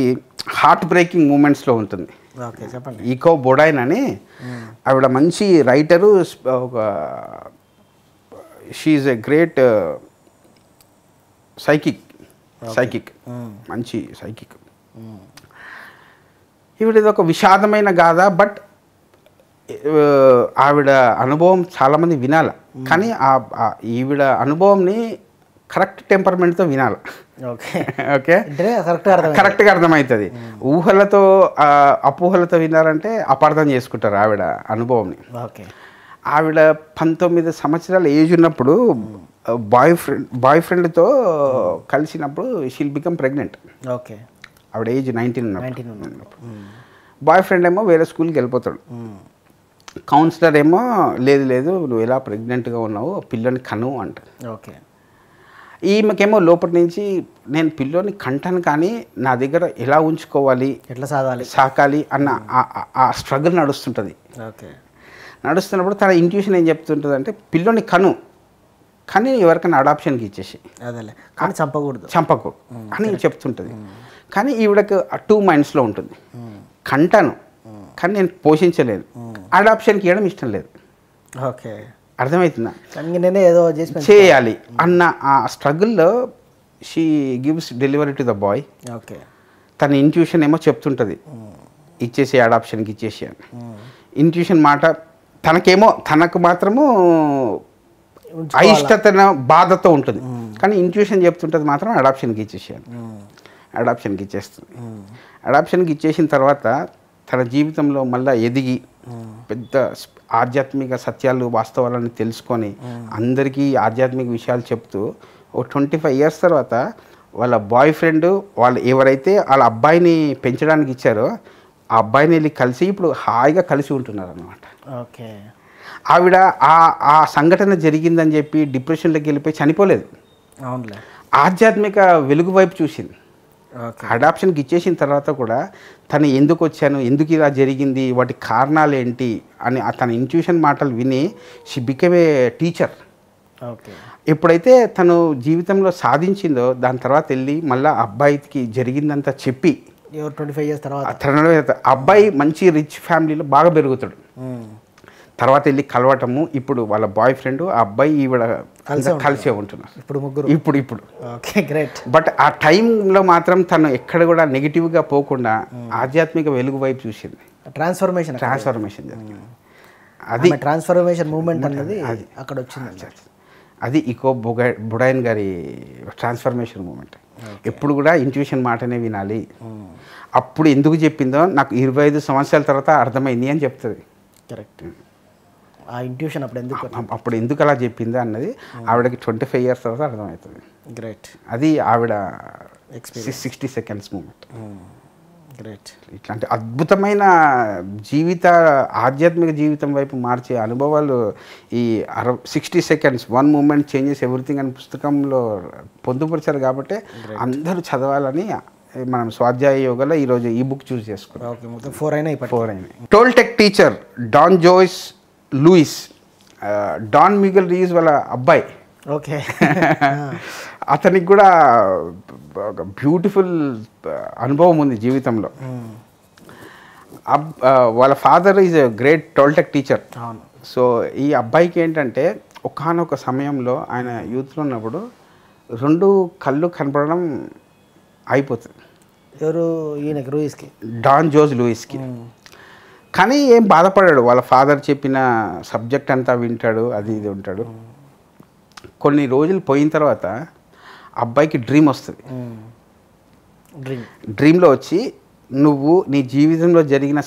హార్ట్ బ్రేకింగ్ మూమెంట్స్లో ఉంటుంది ఓకే చెప్పండి ఈకో బొడైన్ అని ఆవిడ మంచి రైటరు ఒక she's a great psychic psychic hmm. మంచి సైకిక్ ఈవిడ ఇది ఒక విషాదమైన గాథ బట్ ఆవిడ అనుభవం చాలామంది వినాల hmm. కానీ ఆ ఈవిడ అనుభవంని కరెక్ట్ టెంపర్మెంట్తో వినాలి ఓకే ఓకే కరెక్ట్గా అర్థమవుతుంది hmm. ఊహలతో అపోహలతో వినాలంటే అపార్థం చేసుకుంటారు ఆవిడ అనుభవంని ఓకే ఆవిడ పంతొమ్మిది సంవత్సరాల ఏజ్ ఉన్నప్పుడు బాయ్ ఫ్రెండ్ బాయ్ ఫ్రెండ్తో కలిసినప్పుడు షీల్ బికమ్ ప్రెగ్నెంట్ ఓకే ఆవిడ age nineteen nineteen boy friend ఏమో వేరే స్కూల్కి వెళ్ళిపోతాడు కౌన్సిలర్ hmm. ఏమో లేదు లేదు నువ్వు ఎలా ప్రెగ్నెంట్గా ఉన్నావు పిల్లని కను అంట ఓకే ఈమెకేమో లోపటి నుంచి నేను పిల్లోని కంటాను కానీ నా దగ్గర ఎలా ఉంచుకోవాలి ఎట్లా సాగాలి సాకాలి అన్న hmm. ఆ స్ట్రగుల్ నడుస్తుంటుంది ఓకే నడుస్తున్నప్పుడు తన ఇంట్యూషన్ ఏం చెప్తుంటుంది అంటే పిల్లోని కను కానీ ఎవరికైనా అడాప్షన్కి ఇచ్చేసి కానీ చంపకూడదు చంపకూడదు అని చెప్తుంటుంది కానీ ఈవిడకు టూ మైండ్స్లో ఉంటుంది కంటాను కానీ నేను పోషించలేదు అడాప్షన్కి ఇవ్వడం ఇష్టం లేదు ఓకే అర్థమవుతుందా నేనే ఏదో చేయాలి అన్న ఆ స్ట్రగుల్లో she gives delivery to the boy okay తన ఇంట్యూషన్ ఏమో చెప్తుంటుంది ఇచ్చేసి అడాప్షన్కి ఇచ్చేసి అని ఇంట్యూషన్ మాట తనకేమో తనకు మాత్రము అయిష్టతన బాధతో ఉంటుంది కానీ ఇంట్యూషన్ చెప్తుంటుంది మాత్రం అడాప్షన్కి ఇచ్చేసేయాలి అడాప్షన్కి ఇచ్చేస్తుంది అడాప్షన్కి ఇచ్చేసిన తర్వాత తన జీవితంలో మళ్ళీ ఎదిగి పెద్ద ఆధ్యాత్మిక సత్యాలు వాస్తవాలను తెలుసుకొని అందరికీ ఆధ్యాత్మిక విషయాలు చెప్తూ ఓ ట్వంటీ ఫైవ్ ఇయర్స్ తర్వాత వాళ్ళ బాయ్ ఫ్రెండ్ వాళ్ళు ఎవరైతే వాళ్ళ అబ్బాయిని పెంచడానికి ఇచ్చారో ఆ అబ్బాయిని వెళ్ళి కలిసి ఇప్పుడు హాయిగా కలిసి ఉంటున్నారు అనమాట ఓకే ఆవిడ ఆ ఆ సంఘటన జరిగిందని చెప్పి డిప్రెషన్లోకి వెళ్ళిపోయి చనిపోలేదు ఆధ్యాత్మిక వెలుగు వైపు చూసింది అడాప్షన్కి ఇచ్చేసిన తర్వాత కూడా తను ఎందుకు వచ్చాను ఎందుకు ఇలా జరిగింది వాటి కారణాలు ఏంటి అని తన ఇన్ట్యూషన్ మాటలు విని షీ బికెమ్ ఏ టీచర్ ఎప్పుడైతే తను జీవితంలో సాధించిందో దాని తర్వాత వెళ్ళి మళ్ళీ అబ్బాయికి జరిగిందంతా చెప్పి ట్వంటీ ఫైవ్ ఇయర్స్ తర్వాత అబ్బాయి మంచి రిచ్ ఫ్యామిలీలో బాగా పెరుగుతాడు తర్వాత వెళ్ళి కలవటము ఇప్పుడు వాళ్ళ బాయ్ ఫ్రెండ్ ఆ అబ్బాయి ఈవిడ కలిసే ఉంటున్నారు ఇప్పుడు ముగ్గురు ఇప్పుడు ఇప్పుడు ఓకే గ్రేట్ బట్ ఆ టైంలో మాత్రం తను ఎక్కడ కూడా నెగిటివ్గా పోకుండా ఆధ్యాత్మిక వెలుగు వైపు చూసింది ట్రాన్స్ఫర్మేషన్ ట్రాన్స్ఫర్మేషన్ అది ట్రాన్స్ఫర్మేషన్ మూమెంట్ అనేది అది అక్కడ వచ్చింది అది ఇకో బుగై బుడైన్ గారి ట్రాన్స్ఫర్మేషన్ మూమెంట్ ఎప్పుడు కూడా ఇంట్యూషన్ మాటనే వినాలి అప్పుడు ఎందుకు చెప్పిందో నాకు ఇరవై ఐదు సంవత్సరాల తర్వాత అర్థమైంది అని చెప్తుంది కరెక్ట్ ఆ ఇంట్యూషన్ అప్పుడు ఎందుకు అప్పుడు ఎందుకు అలా చెప్పింది అన్నది hmm. ఆవిడకి ట్వంటీ ఫైవ్ ఇయర్స్ తర్వాత అర్థమవుతుంది గ్రేట్ అది ఆవిడ experience sixty seconds moment great hmm. ఇట్లాంటి అద్భుతమైన జీవిత ఆధ్యాత్మిక జీవితం వైపు మార్చే అనుభవాలు ఈ అర sixty seconds one moment changes everything అనే పుస్తకంలో పొందుపరిచారు కాబట్టి అందరూ చదవాలని మనం స్వాధ్యాయ యోగాలో ఈరోజు ఈ బుక్ చూస్ చేసుకున్నాం ఫోర్ అయినా ఫోర్ అయినా Toltec teacher Don Jose Luis Don Miguel Ruiz వాళ్ళ అబ్బాయి ఓకే అతనికి కూడా ఒక బ్యూటిఫుల్ అనుభవం ఉంది జీవితంలో వాళ్ళ father is great Toltec teacher so ఈ అబ్బాయికి ఏంటంటే ఒకనొక సమయంలో ఆయన యూత్లో ఉన్నప్పుడు రెండు కళ్ళు కనపడడం అయిపోతుంది ఎవరు ఈయనకి లూయిస్కి డాన్ జోజ్ లూయిస్కి కానీ ఏం బాధపడాడు వాళ్ళ ఫాదర్ చెప్పిన సబ్జెక్ట్ అంతా వింటాడు అది ఇది ఉంటాడు కొన్ని రోజులు పోయిన తర్వాత అబ్బాయికి డ్రీమ్ వస్తుంది డ్రీమ్ డ్రీమ్లో వచ్చి నువ్వు నీ జీవితంలో జరిగిన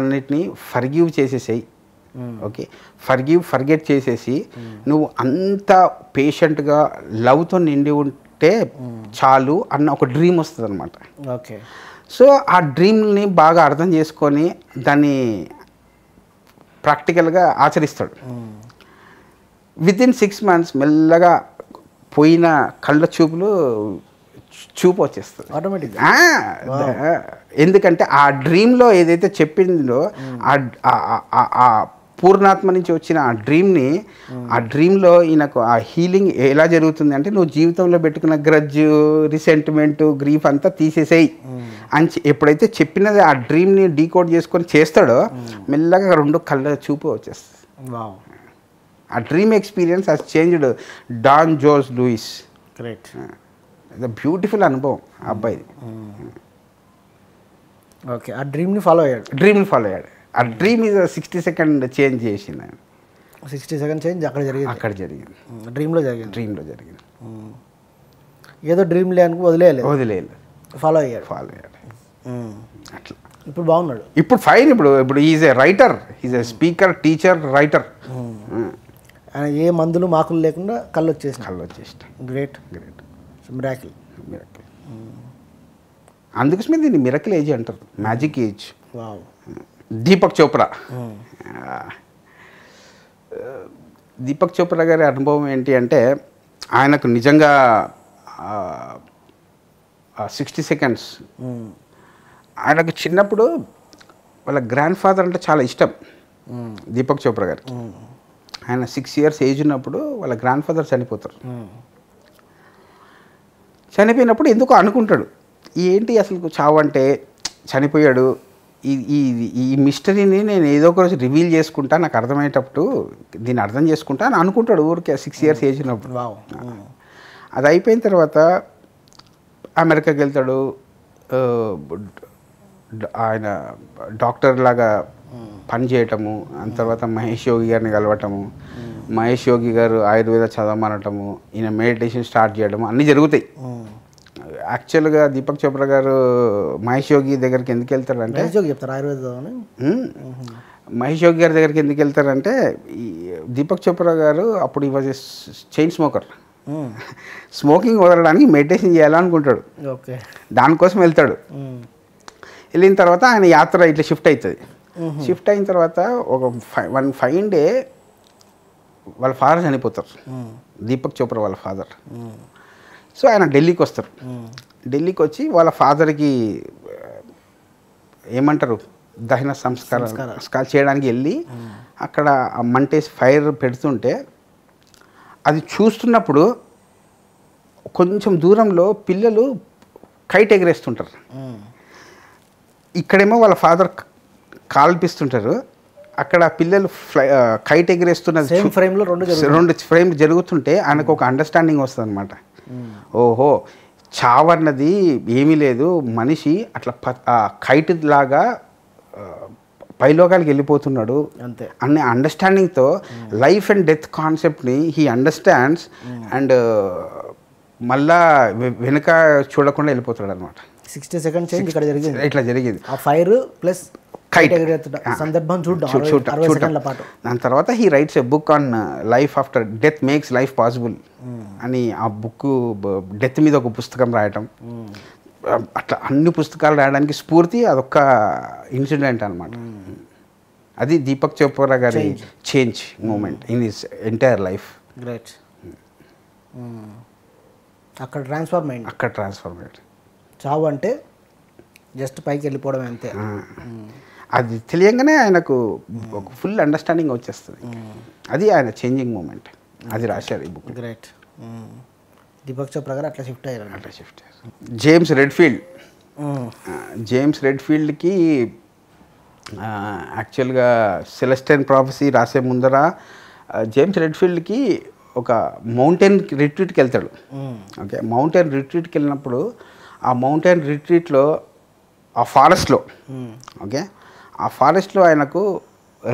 అన్నిటినీ ఫర్గీవ్ చేసేసేయి ఓకే ఫర్గీవ్ ఫర్గెట్ చేసేసి నువ్వు అంత పేషెంట్గా లవ్తో నిండి ఉంటే చాలు అన్న ఒక డ్రీమ్ వస్తుంది అనమాట ఓకే సో ఆ డ్రీమ్ని బాగా అర్థం చేసుకొని దాన్ని ప్రాక్టికల్గా ఆచరిస్తాడు విత్ ఇన్ సిక్స్ మంత్స్ మెల్లగా పోయిన కళ్ళ చూపులు చూపు వచ్చేస్తుంది ఆటోమేటిక్గా ఎందుకంటే ఆ డ్రీమ్లో ఏదైతే చెప్పిందో ఆ పూర్ణాత్మ నుంచి వచ్చిన ఆ డ్రీమ్ని ఆ డ్రీమ్లో ఈయనకు ఆ హీలింగ్ ఎలా జరుగుతుంది అంటే నువ్వు జీవితంలో పెట్టుకున్న గ్రజ్ రిసెంట్మెంట్ గ్రీఫ్ అంతా తీసేసేయి అని ఎప్పుడైతే చెప్పినది ఆ డ్రీమ్ని డీకోడ్ చేసుకొని చేస్తాడో మెల్లగా రెండు కళ్ళ చూపు వచ్చేస్తుంది ఆ dream experience has changed Don Jose Luis beautiful అనుభవం ఆ అబ్బాయిది ఓకే mm. mm. ఆ డ్రీమ్ని ఫాలో అయ్యాడు డ్రీమ్ని ఫాలో అయ్యాడు ఆ dream is sixty second change చేసింది ఆయన సిక్స్టీ సెకండ్ చేంజ్ అక్కడ జరిగింది అక్కడ జరిగింది డ్రీమ్లో జరిగింది డ్రీమ్లో జరిగింది ఏదో డ్రీమ్ లేని వదిలేయలేదు వదిలేదు ఫాలో అయ్యాడు ఫాలో అయ్యాడు అట్లా ఇప్పుడు బాగున్నాడు ఇప్పుడు ఫైన్ ఇప్పుడు ఇప్పుడు is a writer is a speaker teacher writer ఆయన ఏ మందులు మాకులు లేకుండా కళ్ళు వచ్చేసి కళ్ళు వచ్చేసి గ్రేట్ గ్రేట్ మిరాకిల్ మిరాకిల్ అందుకోసమే దీన్ని మిరకిల్ ఏజ్ అంటారు magic age wow Deepak Chopra Deepak Chopra గారి అనుభవం ఏంటి అంటే ఆయనకు నిజంగా సిక్స్టీ సెకండ్స్ ఆయనకు చిన్నప్పుడు వాళ్ళ గ్రాండ్ ఫాదర్ అంటే చాలా ఇష్టం దీపక్ చోప్రా గారికి ఆయన సిక్స్ ఇయర్స్ ఏజ్ ఉన్నప్పుడు వాళ్ళ గ్రాండ్ ఫాదర్ చనిపోతారు చనిపోయినప్పుడు ఎందుకో అనుకుంటాడు ఏంటి అసలు చావు అంటే చనిపోయాడు ఈ ఈ మిస్టరీని నేను ఏదో ఒక రోజు రివీల్ చేసుకుంటా నాకు అర్థమయ్యేటప్పుడు దీన్ని అర్థం చేసుకుంటా అని అనుకుంటాడు ఊరికే సిక్స్ ఇయర్స్ hmm. ఏజ్ ఉన్నప్పుడు అది అయిపోయిన తర్వాత అమెరికాకి వెళ్తాడు ఆయన డాక్టర్ లాగా hmm. పని చేయటము ఆ hmm. తర్వాత మహేష్ యోగి గారిని కలవటము మహేష్ యోగి గారు ఆయుర్వేద చదవమనటము ఈయన మెడిటేషన్ స్టార్ట్ చేయడము అన్నీ జరుగుతాయి యాక్చువల్గా దీపక్ చోప్రా గారు మహేష్ యోగి దగ్గరికి ఎందుకు వెళ్తారంటే మహేష్ యోగి చెప్తారు ఆయుర్వేదం మహేష్ యోగి గారి దగ్గరికి ఎందుకు వెళ్తారంటే దీపక్ చోప్రా గారు అప్పుడు ఈ వాజ్ చైన్ స్మోకర్ స్మోకింగ్ వదలడానికి మెడిటేషన్ చేయాలనుకుంటాడు ఓకే దానికోసం వెళ్తాడు వెళ్ళిన తర్వాత ఆయన యాత్ర ఇట్లా షిఫ్ట్ అవుతుంది షిఫ్ట్ అయిన తర్వాత ఒక వన్ ఫైవ్ డే వాళ్ళ ఫాదర్ చనిపోతారు దీపక్ చోప్రా వాళ్ళ ఫాదర్ సో ఆయన ఢిల్లీకి వస్తారు ఢిల్లీకి వచ్చి వాళ్ళ ఫాదర్కి ఏమంటారు దహన సంస్కారం చేయడానికి వెళ్ళి అక్కడ మంటేసి ఫైర్ పెడుతుంటే అది చూస్తున్నప్పుడు కొంచెం దూరంలో పిల్లలు కైట్ ఎగరేస్తుంటారు ఇక్కడేమో వాళ్ళ ఫాదర్ కాల్పిస్తుంటారు అక్కడ పిల్లలు ఫ్లై కైట్ ఎగిరేస్తున్న ఫ్రేమ్లో రెండు రెండు ఫ్రేమ్ జరుగుతుంటే ఆయనకు ఒక అండర్స్టాండింగ్ వస్తుంది అనమాట ఓహో చావన్నది ఏమీ లేదు మనిషి అట్లా కైట్ లాగా పైలోకాలకి వెళ్ళిపోతున్నాడు అంతే అనే అండర్స్టాండింగ్తో లైఫ్ అండ్ డెత్ కాన్సెప్ట్ని హీ అండర్స్టాండ్స్ అండ్ మళ్ళా వెనుక చూడకుండా వెళ్ళిపోతున్నాడు అనమాట సిక్స్టీ సెకండ్ ఇక్కడ జరిగింది ఇట్లా జరిగింది ఆ ఫైర్ ప్లస్ సందర్భం దాని తర్వాత he writes a book on life after death makes life possible అని ఆ బుక్ డెత్ uh, మీద ఒక పుస్తకం రాయటం hmm. అట్లా అన్ని పుస్తకాలు రాయడానికి స్ఫూర్తి అదొక ఇన్సిడెంట్ అనమాట hmm. అది దీపక్ చోప్రా గారి change moment in his entire life అక్కడ ట్రాన్స్ఫార్మ్ అయింది అక్కడ ట్రాన్స్ఫార్మ్ అయింది చావు అంటే జస్ట్ పైకి వెళ్ళిపోవడం అంతే అది తెలియంగానే ఆయనకు hmm. ఒక ఫుల్ అండర్స్టాండింగ్ వచ్చేస్తుంది అది ఆయన చేంజింగ్ మూమెంట్ hmm. అది రాశారు ఈ బుక్ గ్రేట్ దీపక్ చోప్రా గారు అట్లా షిఫ్ట్ అయ్యారు అట్లా షిఫ్ట్ అయ్యారు జేమ్స్ రెడ్ఫీల్డ్ జేమ్స్ రెడ్ఫీల్డ్కి యాక్చువల్గా సెలెస్టైన్ ప్రాఫెసీ రాసే ముందర జేమ్స్ రెడ్ఫీల్డ్కి ఒక మౌంటైన్ రిట్రీట్కి వెళ్తాడు ఓకే మౌంటైన్ రిట్రీట్కి వెళ్ళినప్పుడు ఆ మౌంటైన్ రిట్రీట్లో ఆ ఫారెస్ట్లో ఓకే hmm. ఆ ఫారెస్ట్లో ఆయనకు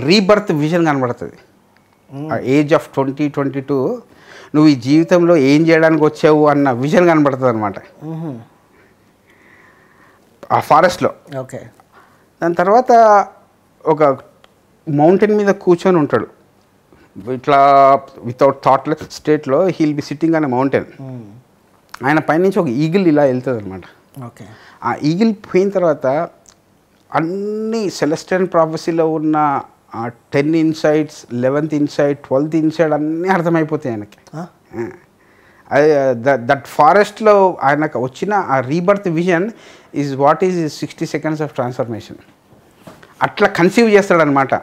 రీబర్త్ విజన్ కనబడుతుంది age of twenty twenty two నువ్వు ఈ జీవితంలో ఏం చేయడానికి వచ్చావు అన్న విజన్ కనబడుతుంది అనమాట ఆ ఫారెస్ట్లో ఓకే దాని తర్వాత ఒక మౌంటైన్ మీద కూర్చొని ఉంటాడు ఇట్లా వితౌట్ థాట్లెస్ స్టేట్లో హీల్ బి సిట్టింగ్ అనే మౌంటైన్ ఆయన పైనుంచి ఒక ఈగిల్ ఇలా వెళ్తుంది అనమాట ఓకే ఆ ఈగిల్ పోయిన తర్వాత అన్ని సెలెస్టియన్ ప్రాఫెసీలో ఉన్న ten insights eleventh insight twelfth insight అన్నీ అర్థమైపోతాయి ఆయనకి దట్ ఫారెస్ట్లో ఆయనకు వచ్చిన ఆ rebirth vision is what is sixty seconds of transformation అట్లా కన్సీవ్ చేస్తాడనమాట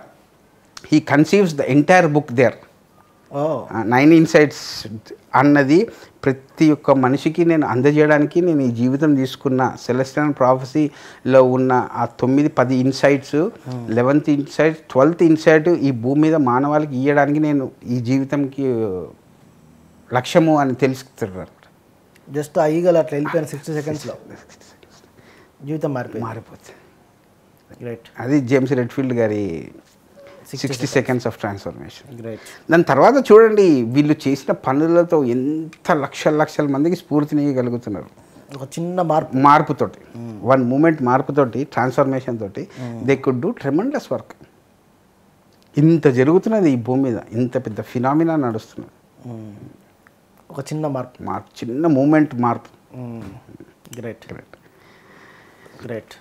he conceives the entire book there nine insights అన్నది ప్రతి ఒక్క మనిషికి నేను అందజేయడానికి నేను ఈ జీవితం తీసుకున్న సెలెస్టన్ ప్రాఫసీలో ఉన్న ఆ తొమ్మిది పది insights eleventh insight twelfth insight ఈ భూమి మీద మానవాళికి ఇవ్వడానికి నేను ఈ జీవితంకి లక్ష్యము అని తెలుసుకున్నాను జస్ట్ అయ్యగల అట్లా వెళ్ళిపోయిన సిక్స్టీ సెకండ్స్లో జీవితం మారిపోయి మారిపోతుంది రైట్ అది జేమ్స్ రెడ్ఫీల్డ్ గారి సిక్స్టీ సెకండ్స్ ఆఫ్ ట్రాన్స్ఫర్మేషన్ దాని తర్వాత చూడండి వీళ్ళు చేసిన పనులతో ఎంత లక్షల లక్షల మందికి స్ఫూర్తినియగలుగుతున్నారు ఒక చిన్న మార్పు మార్పుతోటి వన్ hmm. మూమెంట్ మార్పుతోటి ట్రాన్స్ఫర్మేషన్ తోటి they could do tremendous work ఇంత జరుగుతున్నది ఈ భూమి మీద ఇంత పెద్ద ఫినామినా నడుస్తున్నది hmm. ఒక చిన్న మార్పు మార్పు చిన్న మూమెంట్ మార్పు great great great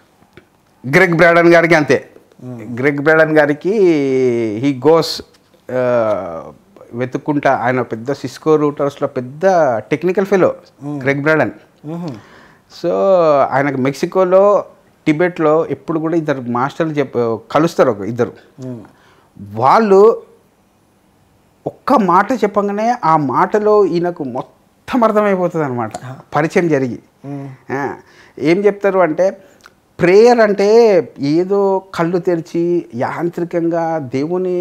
Greg Braden గారికి అంతే గ్రెగ్ బ్రెడన్ గారికి హీ గోస్ వెతుక్కుంటా ఆయన పెద్ద సిస్కో రూటర్స్లో పెద్ద technical fellow Gregg Braden so ఆయనకు మెక్సికోలో టిబెట్లో ఎప్పుడు కూడా ఇద్దరు మాస్టర్లు చెప్ కలుస్తారు ఒక ఇద్దరు వాళ్ళు ఒక్క మాట చెప్పగానే ఆ మాటలో ఈయనకు మొత్తం అర్థమైపోతుంది అనమాట పరిచయం జరిగి ఏం చెప్తారు అంటే ప్రేయర్ అంటే ఏదో కళ్ళు తెరిచి యాంత్రికంగా దేవుని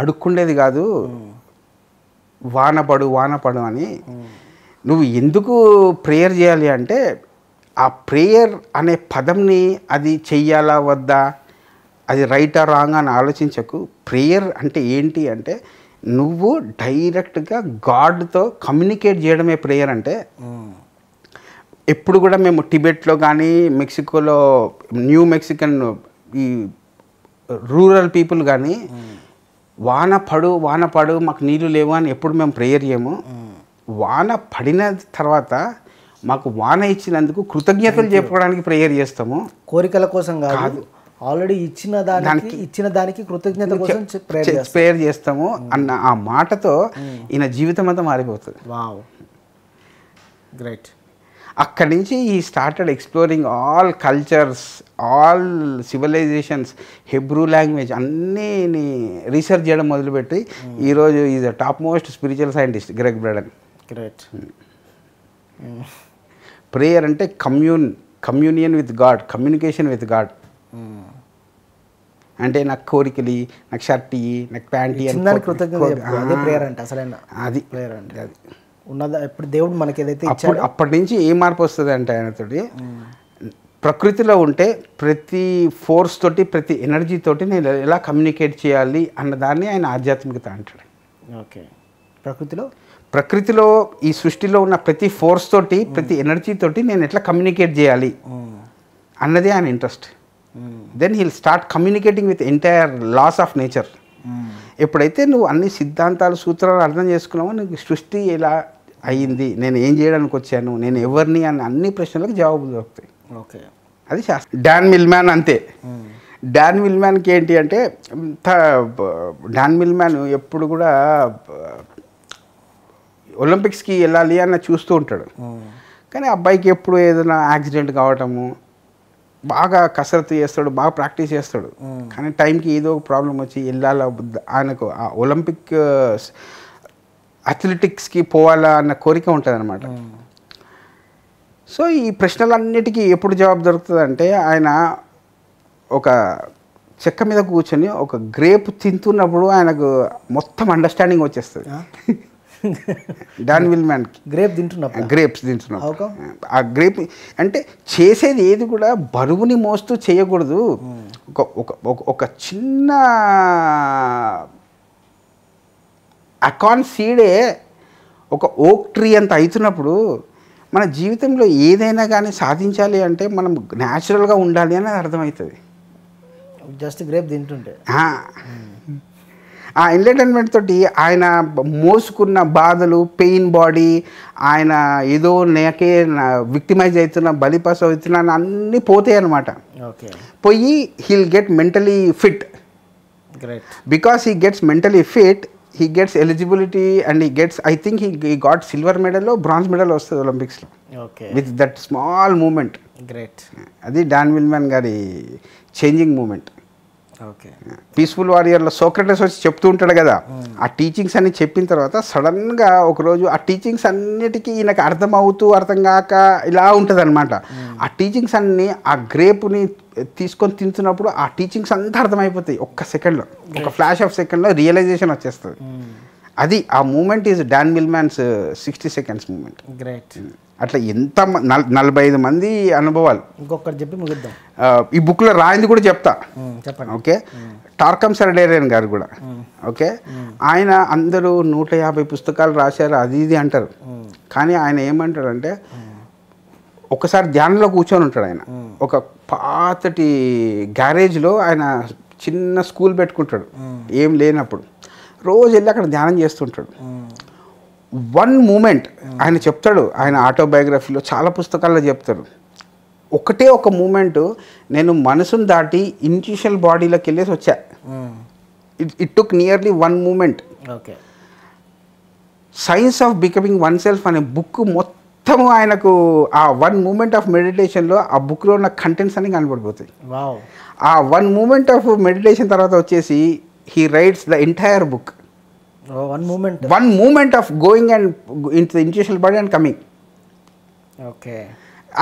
అడుక్కుండేది కాదు వానపడు వానపడు అని నువ్వు ఎందుకు ప్రేయర్ చేయాలి అంటే ఆ ప్రేయర్ అనే పదంని అది చెయ్యాలా వద్దా అది రైటా రాంగ్ అని ఆలోచించకు ప్రేయర్ అంటే ఏంటి అంటే నువ్వు డైరెక్ట్గా గాడ్తో కమ్యూనికేట్ చేయడమే ప్రేయర్ అంటే ఎప్పుడు కూడా మేము టిబెట్లో కానీ మెక్సికోలో న్యూ మెక్సికన్ ఈ రూరల్ పీపుల్ కానీ వాన పడు వాన పడు మాకు నీళ్ళు లేవు అని ఎప్పుడు మేము ప్రేయర్ చేయము వాన పడిన తర్వాత మాకు వాన ఇచ్చినందుకు కృతజ్ఞతలు చెప్పుకోవడానికి ప్రేయర్ చేస్తాము కోరికల కోసం కాదు ఆల్రెడీ ఇచ్చిన దానికి ఇచ్చిన దానికి కృతజ్ఞత కోసం ప్రేయర్ చేస్తాము hmm. అన్న ఆ మాటతో hmm. ఈయన జీవితం అంతా మారిపోతుంది వావ్ గ్రేట్ అక్కడి నుంచి ఈ started exploring all cultures all civilisations Hebrew language అన్నీ రీసెర్చ్ చేయడం మొదలుపెట్టి hmm. ఈరోజు is a top most spiritual scientist Gregg Braden great prayer అంటే commune communion with God communication with God అంటే నాకు కోరికలు నాకు షర్టీ నాకు ప్యాంట్ అది ప్రేయర్ అంటే అసలైన అది ప్రేయర్ అంటే అది ఉన్నదా ఇప్పుడు దేవుడు మనకి ఏదైతే ఇచ్చాడు అప్పటి నుంచి ఏ మార్పు వస్తుంది అంటే ఆయనతోటి ప్రకృతిలో ఉంటే ప్రతి ఫోర్స్ తోటి ప్రతి ఎనర్జీ తోటి నేను ఎలా కమ్యూనికేట్ చేయాలి అన్న దాన్ని ఆయన ఆధ్యాత్మికత అంటాడు ఓకే ప్రకృతిలో ప్రకృతిలో ఈ సృష్టిలో ఉన్న ప్రతి ఫోర్స్ తోటి ప్రతి ఎనర్జీ తోటి నేను ఎట్లా కమ్యూనికేట్ చేయాలి అన్నదే ఆయన interest then heal start communicating with entire laws of nature ఎప్పుడైతే నువ్వు అన్ని సిద్ధాంతాలు సూత్రాలు అర్థం చేసుకున్నావో నీకు సృష్టి ఎలా అయ్యింది నేను ఏం చేయడానికి వచ్చాను నేను ఎవరిని అని అన్ని ప్రశ్నలకు జవాబులు దొరుకుతాయి ఓకే అది శాస్త్రం డాన్ మిల్మ్యాన్ అంతే డాన్ మిల్మ్యాన్కి ఏంటి అంటే డాన్ మిల్మ్యాన్ ఎప్పుడు కూడా ఒలింపిక్స్కి వెళ్ళాలి అని చూస్తూ ఉంటాడు కానీ అబ్బాయికి ఎప్పుడు ఏదైనా యాక్సిడెంట్ కావటము బాగా కసరత్తు చేస్తాడు బాగా ప్రాక్టీస్ చేస్తాడు కానీ టైంకి ఏదో ఒక ప్రాబ్లం వచ్చి వెళ్ళాల ఆయనకు ఆ ఒలింపిక్ అథ్లెటిక్స్కి పోవాలా అన్న కోరిక ఉంటుంది అనమాట సో ఈ ప్రశ్నలన్నిటికీ ఎప్పుడు జవాబు దొరుకుతుందంటే ఆయన ఒక చెక్క మీద కూర్చొని ఒక గ్రేప్ తింటున్నప్పుడు ఆయనకు మొత్తం అండర్స్టాండింగ్ వచ్చేస్తుంది డాన్ విల్మ్యాన్కి గ్రేప్ తింటున్నాం గ్రేప్స్ తింటున్నప్పుడు uh, ఆ గ్రేప్ అంటే చేసేది ఏది కూడా బరువుని మోస్తూ చేయకూడదు hmm. ఒక ఒక చిన్న అకాన్ సీడే ఒక ఓక్ ట్రీ అంత అవుతున్నప్పుడు మన జీవితంలో ఏదైనా కానీ సాధించాలి అంటే మనం న్యాచురల్గా ఉండాలి అనేది అర్థమవుతుంది జస్ట్ గ్రేప్ తింటుంటే ఆ ఎంటర్టైన్మెంట్ తోటి ఆయన మోసుకున్న బాధలు పెయిన్ బాడీ ఆయన ఏదో నేకే విక్టిమైజ్ అవుతున్నా బలిపాస్ అవుతున్నా అన్నీ పోతాయి అనమాట పోయి heal get mentally fit because he gets mentally fit he gets eligibility and he gets I think he he got silver medal bronze medal వస్తుంది ఒలింపిక్స్లో with that small moment great అది డాన్ విల్మెన్ గారి changing moment peaceful వారియర్లో Socrates వచ్చి చెప్తూ ఉంటాడు కదా ఆ టీచింగ్స్ అన్ని చెప్పిన తర్వాత సడన్గా ఒకరోజు ఆ టీచింగ్స్ అన్నిటికీ ఈయనకు అర్థం అవుతూ అర్థం కాక ఇలా ఉంటుంది అనమాట ఆ టీచింగ్స్ అన్నీ ఆ గ్రేప్ని తీసుకొని తింటున్నప్పుడు ఆ టీచింగ్స్ అంతా అర్థమైపోతాయి ఒక్క సెకండ్లో ఒక ఫ్లాష్ ఆఫ్ సెకండ్లో రియలైజేషన్ వచ్చేస్తుంది hmm. అది ఆ moment is Dan Millman's sixty uh, seconds moment great hmm. అట్లా ఎంత నలభై ఐదు మంది అనుభవాలు ఇంకొకటి చెప్పి ముగిద్దాం ఈ బుక్లో రాయింది కూడా చెప్తా hmm, చెప్పండి ఓకే hmm. టార్కమ్ సరడేరియన్ గారు కూడా ఓకే ఆయన అందరూ నూట యాభై పుస్తకాలు రాశారు అది ఇది అంటారు కానీ ఆయన ఏమంటాడంటే ఒకసారి ధ్యానంలో కూర్చొని ఉంటాడు ఆయన ఒక పాతటి గ్యారేజ్లో ఆయన చిన్న స్కూల్ పెట్టుకుంటాడు ఏం లేనప్పుడు రోజు వెళ్ళి అక్కడ ధ్యానం చేస్తుంటాడు వన్ మూమెంట్ ఆయన చెప్తాడు ఆయన ఆటోబయోగ్రఫీలో చాలా పుస్తకాల్లో చెప్తాడు ఒకటే ఒక మూమెంట్ నేను మనసును దాటి ఇన్స్టిట్యూషనల్ బాడీలోకి వెళ్ళేసి వచ్చా it it took nearly one moment okay science of becoming one self అనే బుక్ మొత్తం ఆయనకు ఆ వన్ మూమెంట్ ఆఫ్ మెడిటేషన్లో ఆ బుక్లో ఉన్న కంటెంట్స్ అని కనబడిపోతాయి ఆ వన్ మూమెంట్ ఆఫ్ మెడిటేషన్ తర్వాత వచ్చేసి he writes the entire book one moment one moment of going and in into the body and coming okay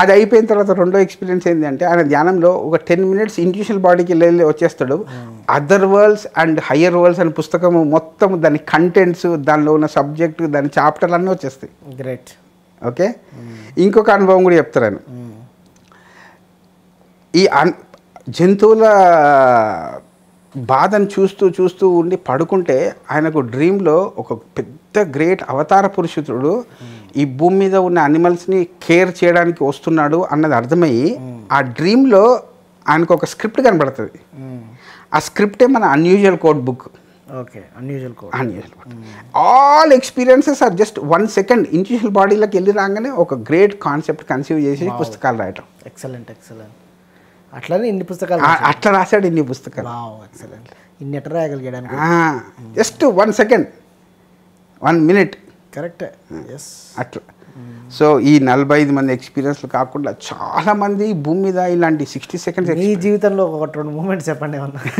అది అయిపోయిన తర్వాత రెండో ఎక్స్పీరియన్స్ ఏంటంటే ఆయన ధ్యానంలో ఒక టెన్ మినిట్స్ ఇంట్యూషనల్ బాడీకి వెళ్ళి వచ్చేస్తాడు other worlds and higher worlds అనే పుస్తకం మొత్తం దాని కంటెంట్స్ దానిలో ఉన్న సబ్జెక్టు దాని చాప్టర్లు అన్నీ వచ్చేస్తాయి గ్రేట్ ఓకే ఇంకొక అనుభవం కూడా చెప్తారు ఆయన hmm. ఈ జంతువుల బాధను చూస్తూ చూస్తూ ఉండి పడుకుంటే ఆయనకు డ్రీమ్లో ఒక పెద్ద గ్రేట్ అవతార పురుషుతుడు ఈ భూమి మీద ఉన్న అనిమల్స్ని కేర్ చేయడానికి వస్తున్నాడు అన్నది అర్థమయ్యి hmm. ఆ డ్రీమ్లో ఆయనకు ఒక స్క్రిప్ట్ కనబడుతుంది hmm. ఆ స్క్రిప్టే మన unusual code book okay unusual code unusual code all experiences are just one second individual బాడీలోకి వెళ్ళి రాగానే ఒక గ్రేట్ కాన్సెప్ట్ కన్సీవ్ చేసి పుస్తకాలు రాయటం ఎక్సలెంట్ ఎక్సలెంట్ అట్లానే ఇన్ని పుస్తకాలు అట్లా రాశాడు ఇన్ని పుస్తకాలు ఇన్ని ఎట్ట రాయగలిగాడు just one second one minute correct yes అట్లా సో ఈ నలభై ఐదు మంది ఎక్స్పీరియన్స్లు కాకుండా చాలా మంది భూమి మీద ఇలాంటి సిక్స్టీ సెకండ్స్ ఈ జీవితంలో ఒక రెండు మూమెంట్స్ చెప్పండి ఏమన్నా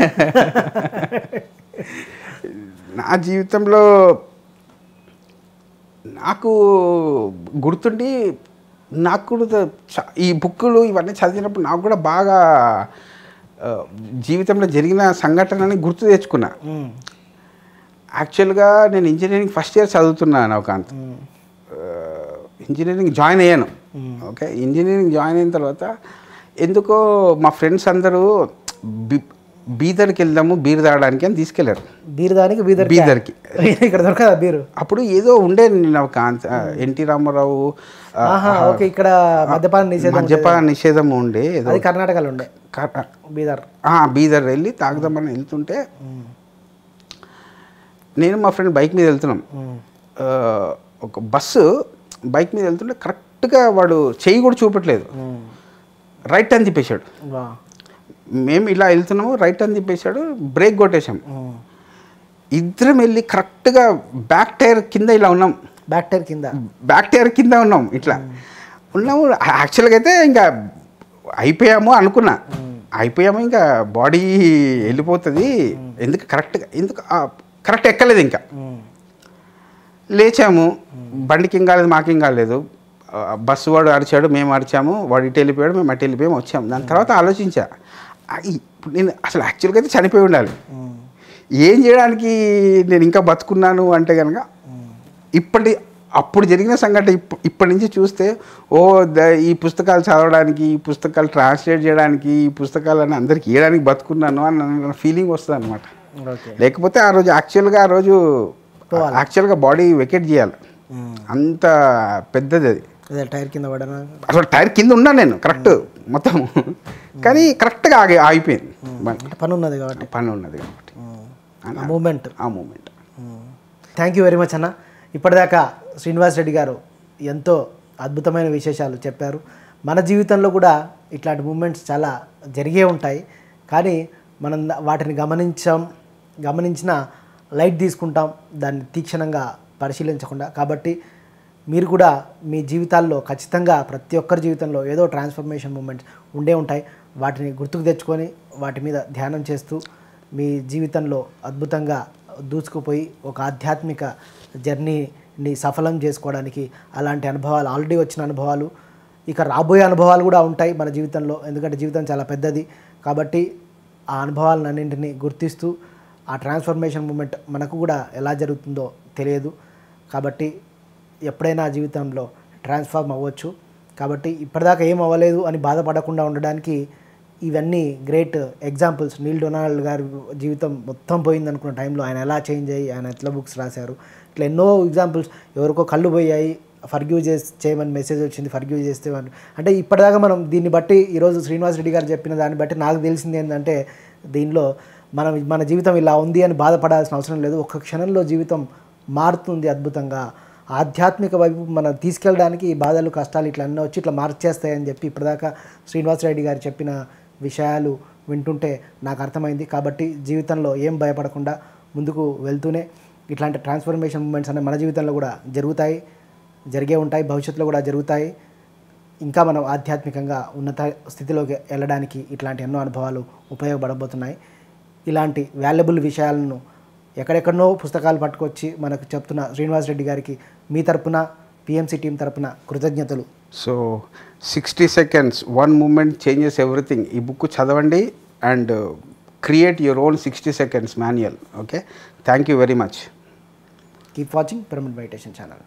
నా జీవితంలో నాకు గుర్తుండి నాకు కూడా ఈ బుక్కులు ఇవన్నీ చదివినప్పుడు నాకు కూడా బాగా జీవితంలో జరిగిన సంఘటనని గుర్తు తెచ్చుకున్నా యాక్చువల్గా నేను ఇంజనీరింగ్ ఫస్ట్ ఇయర్ చదువుతున్నాను ఒక అంత ఇంజనీరింగ్ జాయిన్ అయ్యాను ఓకే ఇంజనీరింగ్ జాయిన్ అయిన తర్వాత ఎందుకో మా ఫ్రెండ్స్ అందరూ బీదర్కి వెళ్దాము బీర్ తాగడానికి అని తీసుకెళ్లారు బీర్దానికి బీదర్ బీదర్కి ఇక్కడ దొరకదా బీరు అప్పుడు ఏదో ఉండే నేను ఒక ఎన్టీ రామారావు ఓకే ఇక్కడ మద్యపాన నిషేధం మద్యపాన నిషేధం ఉండే ఏదో కర్ణాటకలో ఉండే బీదర్ బీదర్ వెళ్ళి తాగుదామని వెళ్తుంటే నేను మా ఫ్రెండ్ బైక్ మీద వెళ్తున్నాం ఒక బస్సు బైక్ మీద వెళ్తుంటే కరెక్ట్గా వాడు చెయ్యి కూడా చూపట్లేదు రైట్ టర్న్ తిప్పేశాడు మేము ఇలా వెళ్తున్నాము రైట్ అని చెప్పేశాడు బ్రేక్ కొట్టేశాం ఇద్దరం వెళ్ళి కరెక్ట్గా బ్యాక్ టైర్ కింద ఇలా ఉన్నాం బ్యాక్ టైర్ కింద బ్యాక్ టైర్ కింద ఉన్నాం ఇట్లా ఉన్నాము యాక్చువల్గా అయితే ఇంకా అయిపోయాము అనుకున్నా అయిపోయాము ఇంకా బాడీ వెళ్ళిపోతుంది ఎందుకు కరెక్ట్గా ఎందుకు కరెక్ట్ ఎక్కలేదు ఇంకా లేచాము బండికి ఏం కాలేదు మాకేం కాలేదు బస్సు వాడు అరిచాడు మేము అరిచాము వాడు ఇటు వెళ్ళిపోయాడు మేము అటు వెళ్ళిపోయాము వచ్చాము దాని తర్వాత ఆలోచించా నేను అసలు యాక్చువల్గా అయితే చనిపోయి ఉండాలి ఏం చేయడానికి నేను ఇంకా బతుకున్నాను అంటే కనుక ఇప్పటి అప్పుడు జరిగిన సంఘటన ఇప్పటి నుంచి చూస్తే ఓ ఈ పుస్తకాలు చదవడానికి ఈ పుస్తకాలు ట్రాన్స్లేట్ చేయడానికి ఈ పుస్తకాలను అందరికి ఇవ్వడానికి బతుకున్నాను అని ఫీలింగ్ వస్తుంది అనమాట లేకపోతే ఆ రోజు యాక్చువల్గా ఆ రోజు యాక్చువల్గా బాడీ వెకెట్ చేయాలి అంత పెద్దది అది టైర్ కింద పడనా అసలు టైర్ కింద ఉన్నా నేను కరెక్ట్ మొత్తం కానీ కరెక్ట్గా ఆగి ఆగిపోయింది పని ఉన్నది కాబట్టి పని ఉన్నది కాబట్టి ఆ మూమెంట్ ఆ moment thank you very much అన్న ఇప్పటిదాకా శ్రీనివాస్ రెడ్డి గారు ఎంతో అద్భుతమైన విశేషాలు చెప్పారు మన జీవితంలో కూడా ఇట్లాంటి మూమెంట్స్ చాలా జరిగే ఉంటాయి కానీ మనం వాటిని గమనించాం గమనించిన లైట్ తీసుకుంటాం దాన్ని తీక్షణంగా పరిశీలించకుండా కాబట్టి మీరు కూడా మీ జీవితాల్లో ఖచ్చితంగా ప్రతి ఒక్కరి జీవితంలో ఏదో ట్రాన్స్ఫర్మేషన్ మూమెంట్స్ ఉండే ఉంటాయి వాటిని గుర్తుకు తెచ్చుకొని వాటి మీద ధ్యానం చేస్తూ మీ జీవితంలో అద్భుతంగా దూసుకుపోయి ఒక ఆధ్యాత్మిక జర్నీని సఫలం చేసుకోవడానికి అలాంటి అనుభవాలు ఆల్రెడీ వచ్చిన అనుభవాలు ఇక రాబోయే అనుభవాలు కూడా ఉంటాయి మన జీవితంలో ఎందుకంటే జీవితం చాలా పెద్దది కాబట్టి ఆ అనుభవాలన్నింటినీ గుర్తిస్తూ ఆ ట్రాన్స్ఫర్మేషన్ మూమెంట్ మనకు కూడా ఎలా జరుగుతుందో తెలియదు కాబట్టి ఎప్పుడైనా జీవితంలో ట్రాన్స్ఫార్మ్ అవ్వచ్చు కాబట్టి ఇప్పటిదాకా ఏం అవ్వలేదు అని బాధపడకుండా ఉండడానికి ఇవన్నీ గ్రేట్ ఎగ్జాంపుల్స్ నీల్ డొనాల్డ్ గారి జీవితం మొత్తం పోయింది అనుకున్న టైంలో ఆయన ఎలా చేంజ్ అయ్యి ఆయన ఎట్లా బుక్స్ రాశారు ఇట్లా ఎన్నో ఎగ్జాంపుల్స్ ఎవరికో కళ్ళు పోయాయి ఫర్గ్యూ చేసి చేయమని మెసేజ్ వచ్చింది ఫర్గ్యూ చేస్తే అంటే ఇప్పటిదాకా మనం దీన్ని బట్టి ఈరోజు శ్రీనివాస్ రెడ్డి గారు చెప్పిన దాన్ని బట్టి నాకు తెలిసింది ఏంటంటే దీనిలో మనం మన జీవితం ఇలా ఉంది అని బాధపడాల్సిన అవసరం లేదు ఒక్క క్షణంలో జీవితం మారుతుంది అద్భుతంగా ఆధ్యాత్మిక వైపు మనం తీసుకెళ్ళడానికి ఈ బాధలు కష్టాలు ఇట్లా అన్నీ వచ్చి ఇట్లా మార్చేస్తాయని చెప్పి ఇప్పటిదాకా శ్రీనివాసరెడ్డి గారు చెప్పిన విషయాలు వింటుంటే నాకు అర్థమైంది కాబట్టి జీవితంలో ఏం భయపడకుండా ముందుకు వెళ్తూనే ఇట్లాంటి ట్రాన్స్ఫర్మేషన్ మూమెంట్స్ అనేవి మన జీవితంలో కూడా జరుగుతాయి జరిగే ఉంటాయి భవిష్యత్తులో కూడా జరుగుతాయి ఇంకా మనం ఆధ్యాత్మికంగా ఉన్నత స్థితిలోకి వెళ్ళడానికి ఇట్లాంటి ఎన్నో అనుభవాలు ఉపయోగపడబోతున్నాయి ఇలాంటి వాల్యుబుల్ విషయాలను ఎక్కడెక్కడనో పుస్తకాలు పట్టుకొచ్చి మనకు చెప్తున్న శ్రీనివాస్ రెడ్డి గారికి మీ తరపున పిఎంసీ టీం తరపున కృతజ్ఞతలు so sixty seconds one moment changes everything ఈ బుక్ చదవండి and create your own sixty seconds manual okay thank you very much keep watching pyramid meditation channel